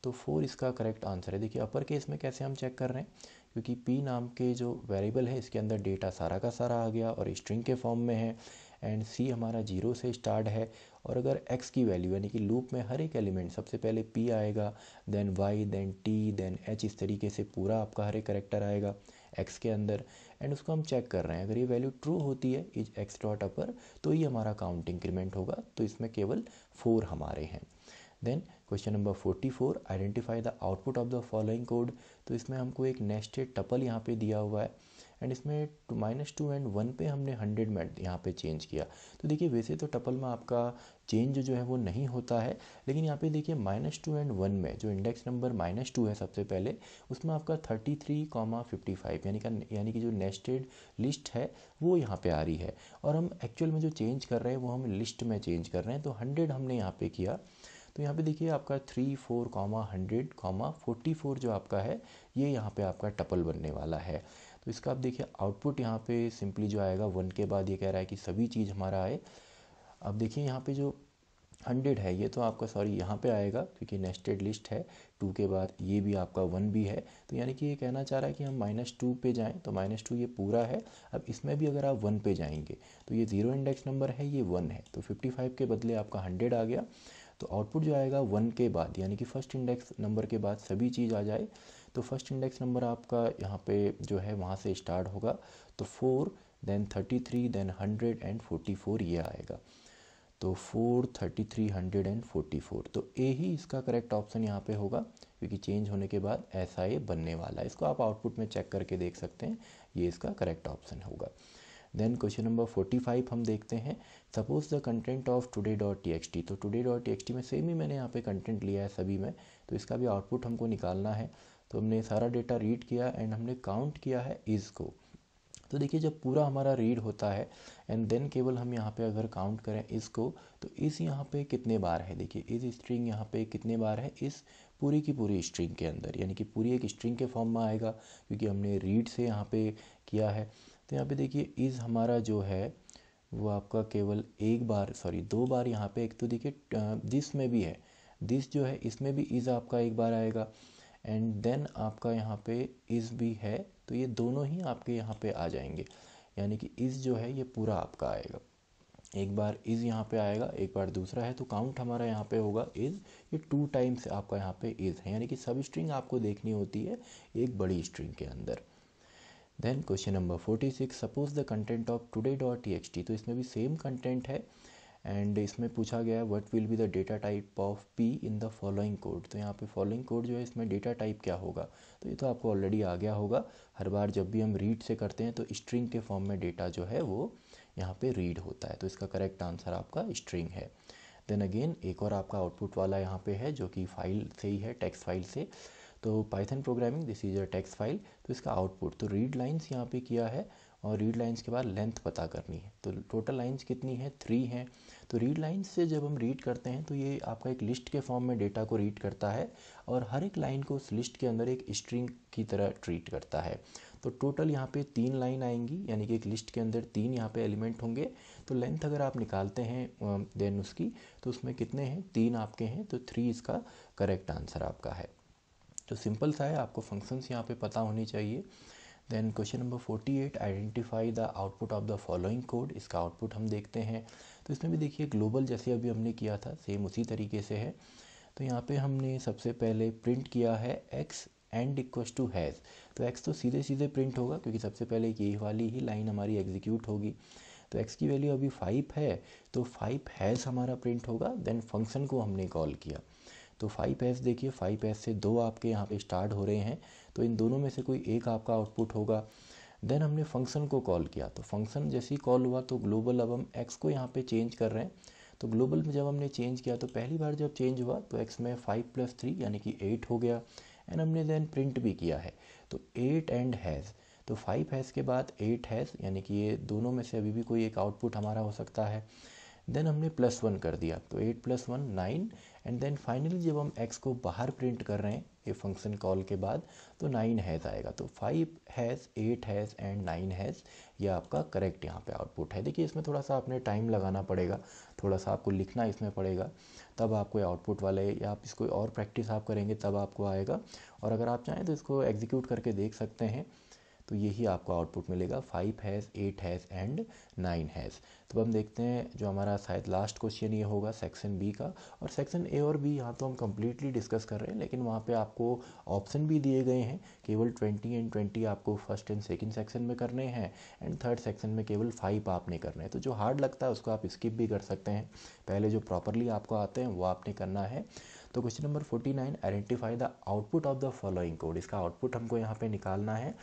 तो फोर इसका करेक्ट आंसर है देखिए अपर केस में कैसे हम चेक कर रहे हैं क्योंकि पी नाम के जो वेरिएबल है इसके अंदर डेटा सारा का सारा आ गया और स्ट्रिंग के फॉर्म में है एंड सी हमारा जीरो से स्टार्ट है और अगर एक्स की वैल्यू यानी कि लूप में हर एक एलिमेंट सबसे पहले पी आएगा then Y then T then H इस तरीके से पूरा आपका हर एक करेक्टर आएगा एक्स के अंदर एंड उसको हम चेक कर रहे हैं अगर ये वैल्यू ट्रू होती है इज एक्स डॉट अपर तो ये हमारा काउंट इंक्रीमेंट होगा तो इसमें केवल फोर हमारे हैं then question number forty four identify the output of the following code तो इसमें हमको एक नेस्टेड टपल यहाँ पे दिया हुआ है एंड इसमें two minus two and one पे हमने हंड्रेड में यहाँ पे चेंज किया तो देखिए वैसे तो टपल में आपका चेंज जो है वो नहीं होता है लेकिन यहाँ पे देखिए माइनस टू एंड वन में जो इंडेक्स नंबर माइनस टू है सबसे पहले उसमें आपका thirty three comma fifty five यानी का यानी कि जो नेस्टेड लिस्ट है वो यहाँ पे आ रही है और हम एक्चुअल में जो चेंज कर रहे हैं वो हम लिस्ट में चेंज कर रहे हैं तो हंड्रेड हमने यहाँ पे किया तो यहाँ पे देखिए आपका three four comma hundred comma forty four जो आपका है ये यहाँ पे आपका टपल बनने वाला है तो इसका आप देखिए आउटपुट यहाँ पे सिंपली जो आएगा वन के बाद ये कह रहा है कि सभी चीज़ हमारा आए अब देखिए यहाँ पे जो हंड्रेड है ये तो आपका सॉरी यहाँ पे आएगा क्योंकि नेस्टेड लिस्ट है टू के बाद ये भी आपका वन भी है तो यानी कि ये कहना चाह रहा है कि हम माइनस टू पे जाएं तो माइनस टू ये पूरा है अब इसमें भी अगर आप वन पे जाएंगे तो ये ज़ीरो इंडेक्स नंबर है ये वन है तो फिफ्टी फाइव के बदले आपका हंड्रेड आ गया तो आउटपुट जो आएगा वन के बाद यानी कि फर्स्ट इंडेक्स नंबर के बाद सभी चीज़ आ जाए तो फर्स्ट इंडेक्स नंबर आपका यहाँ पे जो है वहाँ से स्टार्ट होगा तो four then thirty three then hundred and forty four ये आएगा तो four thirty three hundred and forty four तो ए ही इसका करेक्ट ऑप्शन यहाँ पे होगा क्योंकि चेंज होने के बाद ऐसा ये बनने वाला है इसको आप आउटपुट में चेक करके देख सकते हैं ये इसका करेक्ट ऑप्शन होगा then question number forty five हम देखते हैं suppose the content of today dot T X T तो today dot T X T में सेम ही मैंने यहाँ पे कंटेंट लिया है सभी में तो इसका भी आउटपुट हमको निकालना है तो हमने सारा डेटा रीड किया एंड हमने काउंट किया है इज़ को तो देखिए जब पूरा हमारा रीड होता है एंड देन केवल हम यहाँ पे अगर काउंट करें इसको तो इस यहाँ पे कितने बार है देखिए इस स्ट्रिंग यहाँ पे कितने बार है इस पूरी की पूरी स्ट्रिंग के अंदर यानी कि पूरी एक स्ट्रिंग के फॉर्म में आएगा क्योंकि हमने रीड से यहाँ पे किया है तो यहाँ पे देखिए इज़ हमारा जो है वो आपका केवल एक बार सॉरी दो बार यहाँ पे एक तो देखिए दिस में भी है दिस जो है इसमें भी इज़ आपका एक बार आएगा एंड देन आपका यहाँ पे इज़ भी है तो ये दोनों ही आपके यहाँ पे आ जाएंगे यानी कि इज़ जो है ये पूरा आपका आएगा एक बार इज़ यहाँ पे आएगा एक बार दूसरा है तो काउंट हमारा यहाँ पे होगा इज़ ये टू टाइम्स आपका यहाँ पे इज़ है यानी कि सब स्ट्रिंग आपको देखनी होती है एक बड़ी स्ट्रिंग के अंदर then question number forty six suppose the content of today dot T H T तो इसमें भी सेम कंटेंट है एंड इसमें पूछा गया है what will be the data type of P in the following code तो यहाँ पे फॉलोइंग कोड जो है इसमें डेटा टाइप क्या होगा तो ये तो आपको ऑलरेडी आ गया होगा हर बार जब भी हम रीड से करते हैं तो स्ट्रिंग के फॉर्म में डेटा जो है वो यहाँ पे रीड होता है तो इसका करेक्ट आंसर आपका स्ट्रिंग है देन अगेन एक और आपका आउटपुट वाला यहाँ पे है जो कि फाइल से ही है टेक्स्ट फाइल से तो Python programming this is a text file तो इसका आउटपुट तो रीड लाइन्स यहाँ पे किया है और रीड लाइन्स के बाद लेंथ पता करनी है तो टोटल लाइन्स कितनी है थ्री हैं तो रीड लाइन्स से जब हम रीड करते हैं तो ये आपका एक लिस्ट के फॉर्म में डेटा को रीड करता है और हर एक लाइन को उस लिस्ट के अंदर एक स्ट्रिंग की तरह ट्रीट करता है तो टोटल यहाँ पे तीन लाइन आएंगी यानी कि एक लिस्ट के अंदर तीन यहाँ पे एलिमेंट होंगे तो लेंथ अगर आप निकालते हैं देन उसकी तो उसमें कितने हैं तीन आपके हैं तो थ्री इसका करेक्ट आंसर आपका है तो सिंपल सा है आपको फंक्शंस यहाँ पे पता होनी चाहिए then question number forty eight identify the output of the following code इसका आउटपुट हम देखते हैं तो इसमें भी देखिए ग्लोबल जैसे अभी हमने किया था सेम उसी तरीके से है तो यहाँ पे हमने सबसे पहले प्रिंट किया है X end equals to hash तो एक्स तो सीधे सीधे प्रिंट होगा क्योंकि सबसे पहले ये वाली ही लाइन हमारी एग्जीक्यूट होगी तो एक्स की वैल्यू अभी फाइव है तो फाइव हैज़ हमारा प्रिंट होगा देन फंक्शन को हमने कॉल किया तो फाइव एस देखिए फाइव एस से दो आपके यहाँ पे स्टार्ट हो रहे हैं तो इन दोनों में से कोई एक आपका आउटपुट होगा देन हमने फंक्शन को कॉल किया तो फंक्शन जैसे ही कॉल हुआ तो ग्लोबल अब हम एक्स को यहाँ पे चेंज कर रहे हैं तो ग्लोबल में जब हमने चेंज किया तो पहली बार जब चेंज हुआ तो एक्स में फाइव प्लस थ्री यानी कि एट हो गया एंड हमने देन प्रिंट भी किया है तो एट एंड हैज़ तो फाइव हैज़ के बाद एट हैज़ यानी कि ये दोनों में से अभी भी कोई एक आउटपुट हमारा हो सकता है देन हमने प्लस वन कर दिया तो eight plus one nine and then finally जब हम एक्स को बाहर प्रिंट कर रहे हैं ये फंक्शन कॉल के बाद तो नाइन हैज़ आएगा तो five hash eight hash and nine hash ये आपका करेक्ट यहाँ पे आउटपुट है देखिए इसमें थोड़ा सा आपने टाइम लगाना पड़ेगा थोड़ा सा आपको लिखना इसमें पड़ेगा तब आपको आउटपुट वाले या आप इसको और प्रैक्टिस आप करेंगे तब आपको आएगा और अगर आप चाहें तो इसको एग्जीक्यूट करके देख सकते हैं तो यही आपको आउटपुट मिलेगा five hash eight hash and nine hash तो हम देखते हैं जो हमारा शायद लास्ट क्वेश्चन ये होगा सेक्शन बी का और सेक्शन ए और बी यहाँ तो हम कम्प्लीटली डिस्कस कर रहे हैं लेकिन वहाँ पे आपको ऑप्शन भी दिए गए हैं केवल ट्वेंटी एंड ट्वेंटी आपको फर्स्ट एंड सेकेंड सेक्शन में करने हैं एंड थर्ड सेक्शन में केवल फाइव आपने करने हैं तो जो हार्ड लगता है उसको आप स्किप भी कर सकते हैं पहले जो प्रॉपरली आपको आते हैं वो आपने करना है तो question number forty nine identify the output of the following code इसका आउटपुट हमको यहाँ पे निकालना है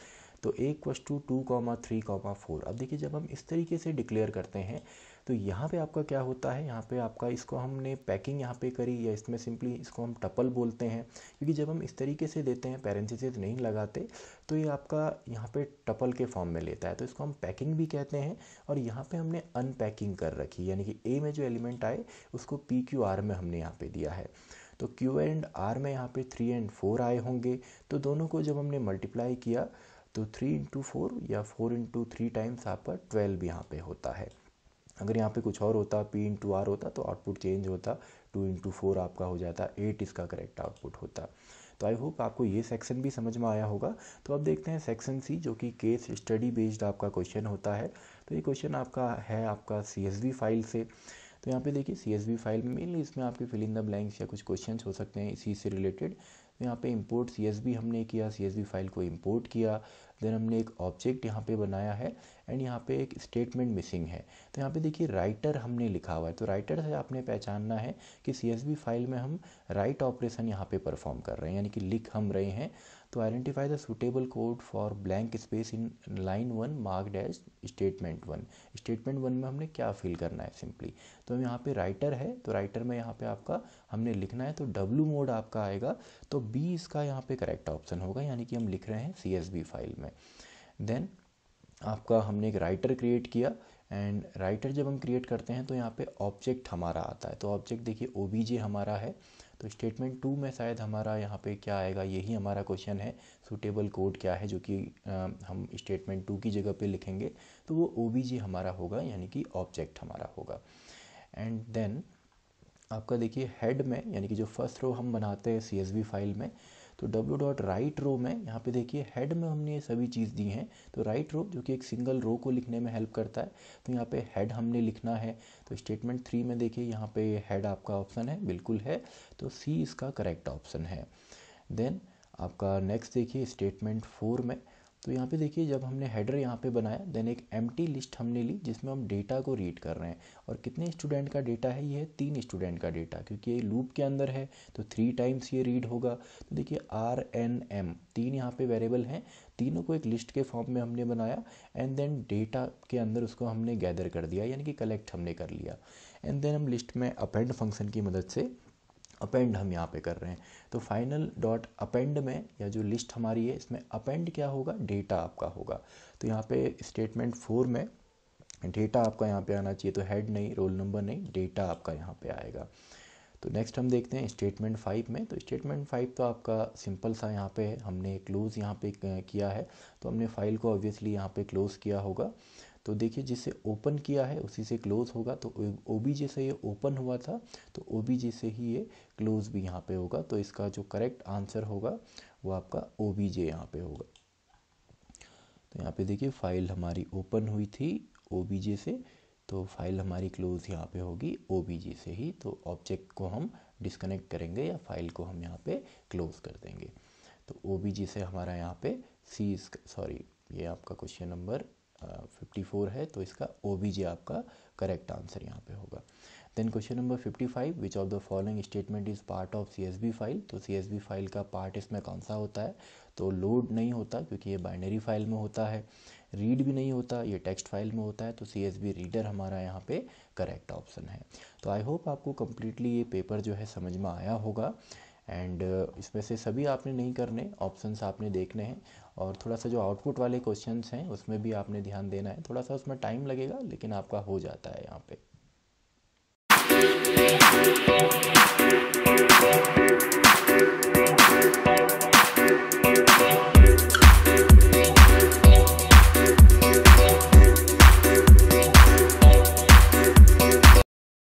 तो एक वश two two comma three comma four अब देखिए जब हम इस तरीके से डिक्लेयर करते हैं तो यहाँ पे आपका क्या होता है यहाँ पे आपका इसको हमने पैकिंग यहाँ पे करी या इसमें सिंपली इसको हम टपल बोलते हैं क्योंकि जब हम इस तरीके से देते हैं पेरेंसिस नहीं लगाते तो ये आपका यहाँ पे टपल के फॉर्म में लेता है तो इसको हम पैकिंग भी कहते हैं और यहाँ पे हमने अनपैकिंग कर रखी यानी कि ए में जो एलिमेंट आए उसको पी क्यू आर में हमने यहाँ पर दिया है तो क्यू एंड आर में यहाँ पर थ्री एंड फोर आए होंगे तो दोनों को जब हमने मल्टीप्लाई किया तो थ्री इंटू फोर या फोर इंटू थ्री टाइम्स आपका ट्वेल्व यहाँ पे होता है अगर यहाँ पे कुछ और होता पी इंटू आर होता तो आउटपुट चेंज होता टू इंटू फोर आपका हो जाता एट इसका करेक्ट आउटपुट होता तो आई होप आपको ये सेक्शन भी समझ में आया होगा तो अब देखते हैं सेक्शन सी जो कि केस स्टडी बेस्ड आपका क्वेश्चन होता है तो ये क्वेश्चन आपका है आपका सी फाइल से तो यहाँ पे देखिए सी एस बी फाइल में मेनली इसमें आपके फिल इन द ब्लैंक्स या कुछ क्वेश्चन हो सकते हैं इसी से रिलेटेड तो यहाँ पे इंपोर्ट सी एस बी हमने किया सी एस बी फाइल को इंपोर्ट किया देन हमने एक ऑब्जेक्ट यहाँ पे बनाया है एंड यहाँ पे एक स्टेटमेंट मिसिंग है तो यहाँ पे देखिए राइटर हमने लिखा हुआ है तो राइटर से आपने पहचानना है कि सी फाइल में हम राइट ऑपरेशन यहाँ पे परफॉर्म कर रहे हैं यानी कि लिख हम रहे हैं to identify the suitable code for blank space in line one marked as statement one statement वन में हमने क्या फिल करना है सिंपली तो हम यहाँ पे राइटर है तो राइटर में यहाँ पे आपका हमने लिखना है तो w मोड आपका आएगा तो b इसका यहाँ पे करेक्ट ऑप्शन होगा यानी कि हम लिख रहे हैं सी एस बी फाइल में देन आपका हमने एक राइटर क्रिएट किया एंड राइटर जब हम क्रिएट करते हैं तो यहाँ पे ऑब्जेक्ट हमारा आता है तो ऑब्जेक्ट देखिए ओ हमारा है तो स्टेटमेंट टू में शायद हमारा यहाँ पे क्या आएगा यही हमारा क्वेश्चन है सूटेबल कोड क्या है जो कि हम स्टेटमेंट टू की जगह पे लिखेंगे तो वो ओ हमारा होगा यानी कि ऑब्जेक्ट हमारा होगा एंड देन आपका देखिए हेड में यानी कि जो फर्स्ट रो हम बनाते हैं सी फाइल में तो डब्ल्यू डॉट राइट रो में यहाँ पे देखिए हेड में हमने ये सभी चीज़ दी हैं तो राइट रो जो कि एक सिंगल रो को लिखने में हेल्प करता है तो यहाँ पे हेड हमने लिखना है तो स्टेटमेंट थ्री में देखिए यहाँ पे हेड आपका ऑप्शन है बिल्कुल है तो सी इसका करेक्ट ऑप्शन है देन आपका नेक्स्ट देखिए स्टेटमेंट फोर में तो यहाँ पे देखिए जब हमने हेडर यहाँ पे बनाया देन एक एम लिस्ट हमने ली जिसमें हम डेटा को रीड कर रहे हैं और कितने स्टूडेंट का डेटा है ये है तीन स्टूडेंट का डेटा क्योंकि ये लूप के अंदर है तो थ्री टाइम्स ये रीड होगा तो देखिए आर एन एम तीन यहाँ पे वेरिएबल हैं तीनों को एक लिस्ट के फॉर्म में हमने बनाया एंड देन डेटा के अंदर उसको हमने गैदर कर दिया यानी कि कलेक्ट हमने कर लिया एंड देन हम लिस्ट में अपेंड फंक्शन की मदद से अपेंड हम यहाँ पे कर रहे हैं तो फाइनल डॉट अपेंड में या जो लिस्ट हमारी है इसमें अपेंड क्या होगा डेटा आपका होगा तो यहाँ पे स्टेटमेंट फोर में डेटा आपका यहाँ पे आना चाहिए तो हेड नहीं रोल नंबर नहीं डेटा आपका यहाँ पे आएगा तो नेक्स्ट हम देखते हैं स्टेटमेंट फाइव में तो स्टेटमेंट फाइव तो आपका सिंपल सा यहाँ पे है हमने क्लोज़ यहाँ पे किया है तो हमने फाइल को ऑब्वियसली यहाँ पे क्लोज़ किया होगा तो देखिए जिसे ओपन किया है उसी से क्लोज होगा तो ओ बी से ये ओपन हुआ था तो ओ बी से ही ये क्लोज भी यहाँ पे होगा तो इसका जो करेक्ट आंसर होगा वो आपका ओ बी जे यहाँ पे होगा तो यहाँ पे देखिए फाइल हमारी ओपन हुई थी ओ बी जे से तो फाइल हमारी क्लोज यहाँ पे होगी ओ बी जे से ही तो ऑब्जेक्ट को हम डिस्कनेक्ट करेंगे या फाइल को हम यहाँ पे क्लोज कर देंगे तो ओ बी जे से हमारा यहाँ पे सी सॉरी ये आपका क्वेश्चन नंबर फिफ्टी फोर है तो इसका ओ आपका करेक्ट आंसर यहाँ पे होगा then question number fifty five which of the following statement is part of C file तो सी फाइल का पार्ट इसमें कौन सा होता है तो लोड नहीं होता क्योंकि ये बाइनरी फाइल में होता है रीड भी नहीं होता ये टेक्स्ट फाइल में होता है तो सी एस बी रीडर हमारा यहाँ पे करेक्ट ऑप्शन है तो आई होप आपको कम्प्लीटली ये पेपर जो है समझ में आया होगा एंड uh, इसमें से सभी आपने नहीं करने ऑप्शंस आपने देखने हैं और थोड़ा सा जो आउटपुट वाले क्वेश्चंस हैं उसमें भी आपने ध्यान देना है थोड़ा सा उसमें टाइम लगेगा लेकिन आपका हो जाता है यहाँ पे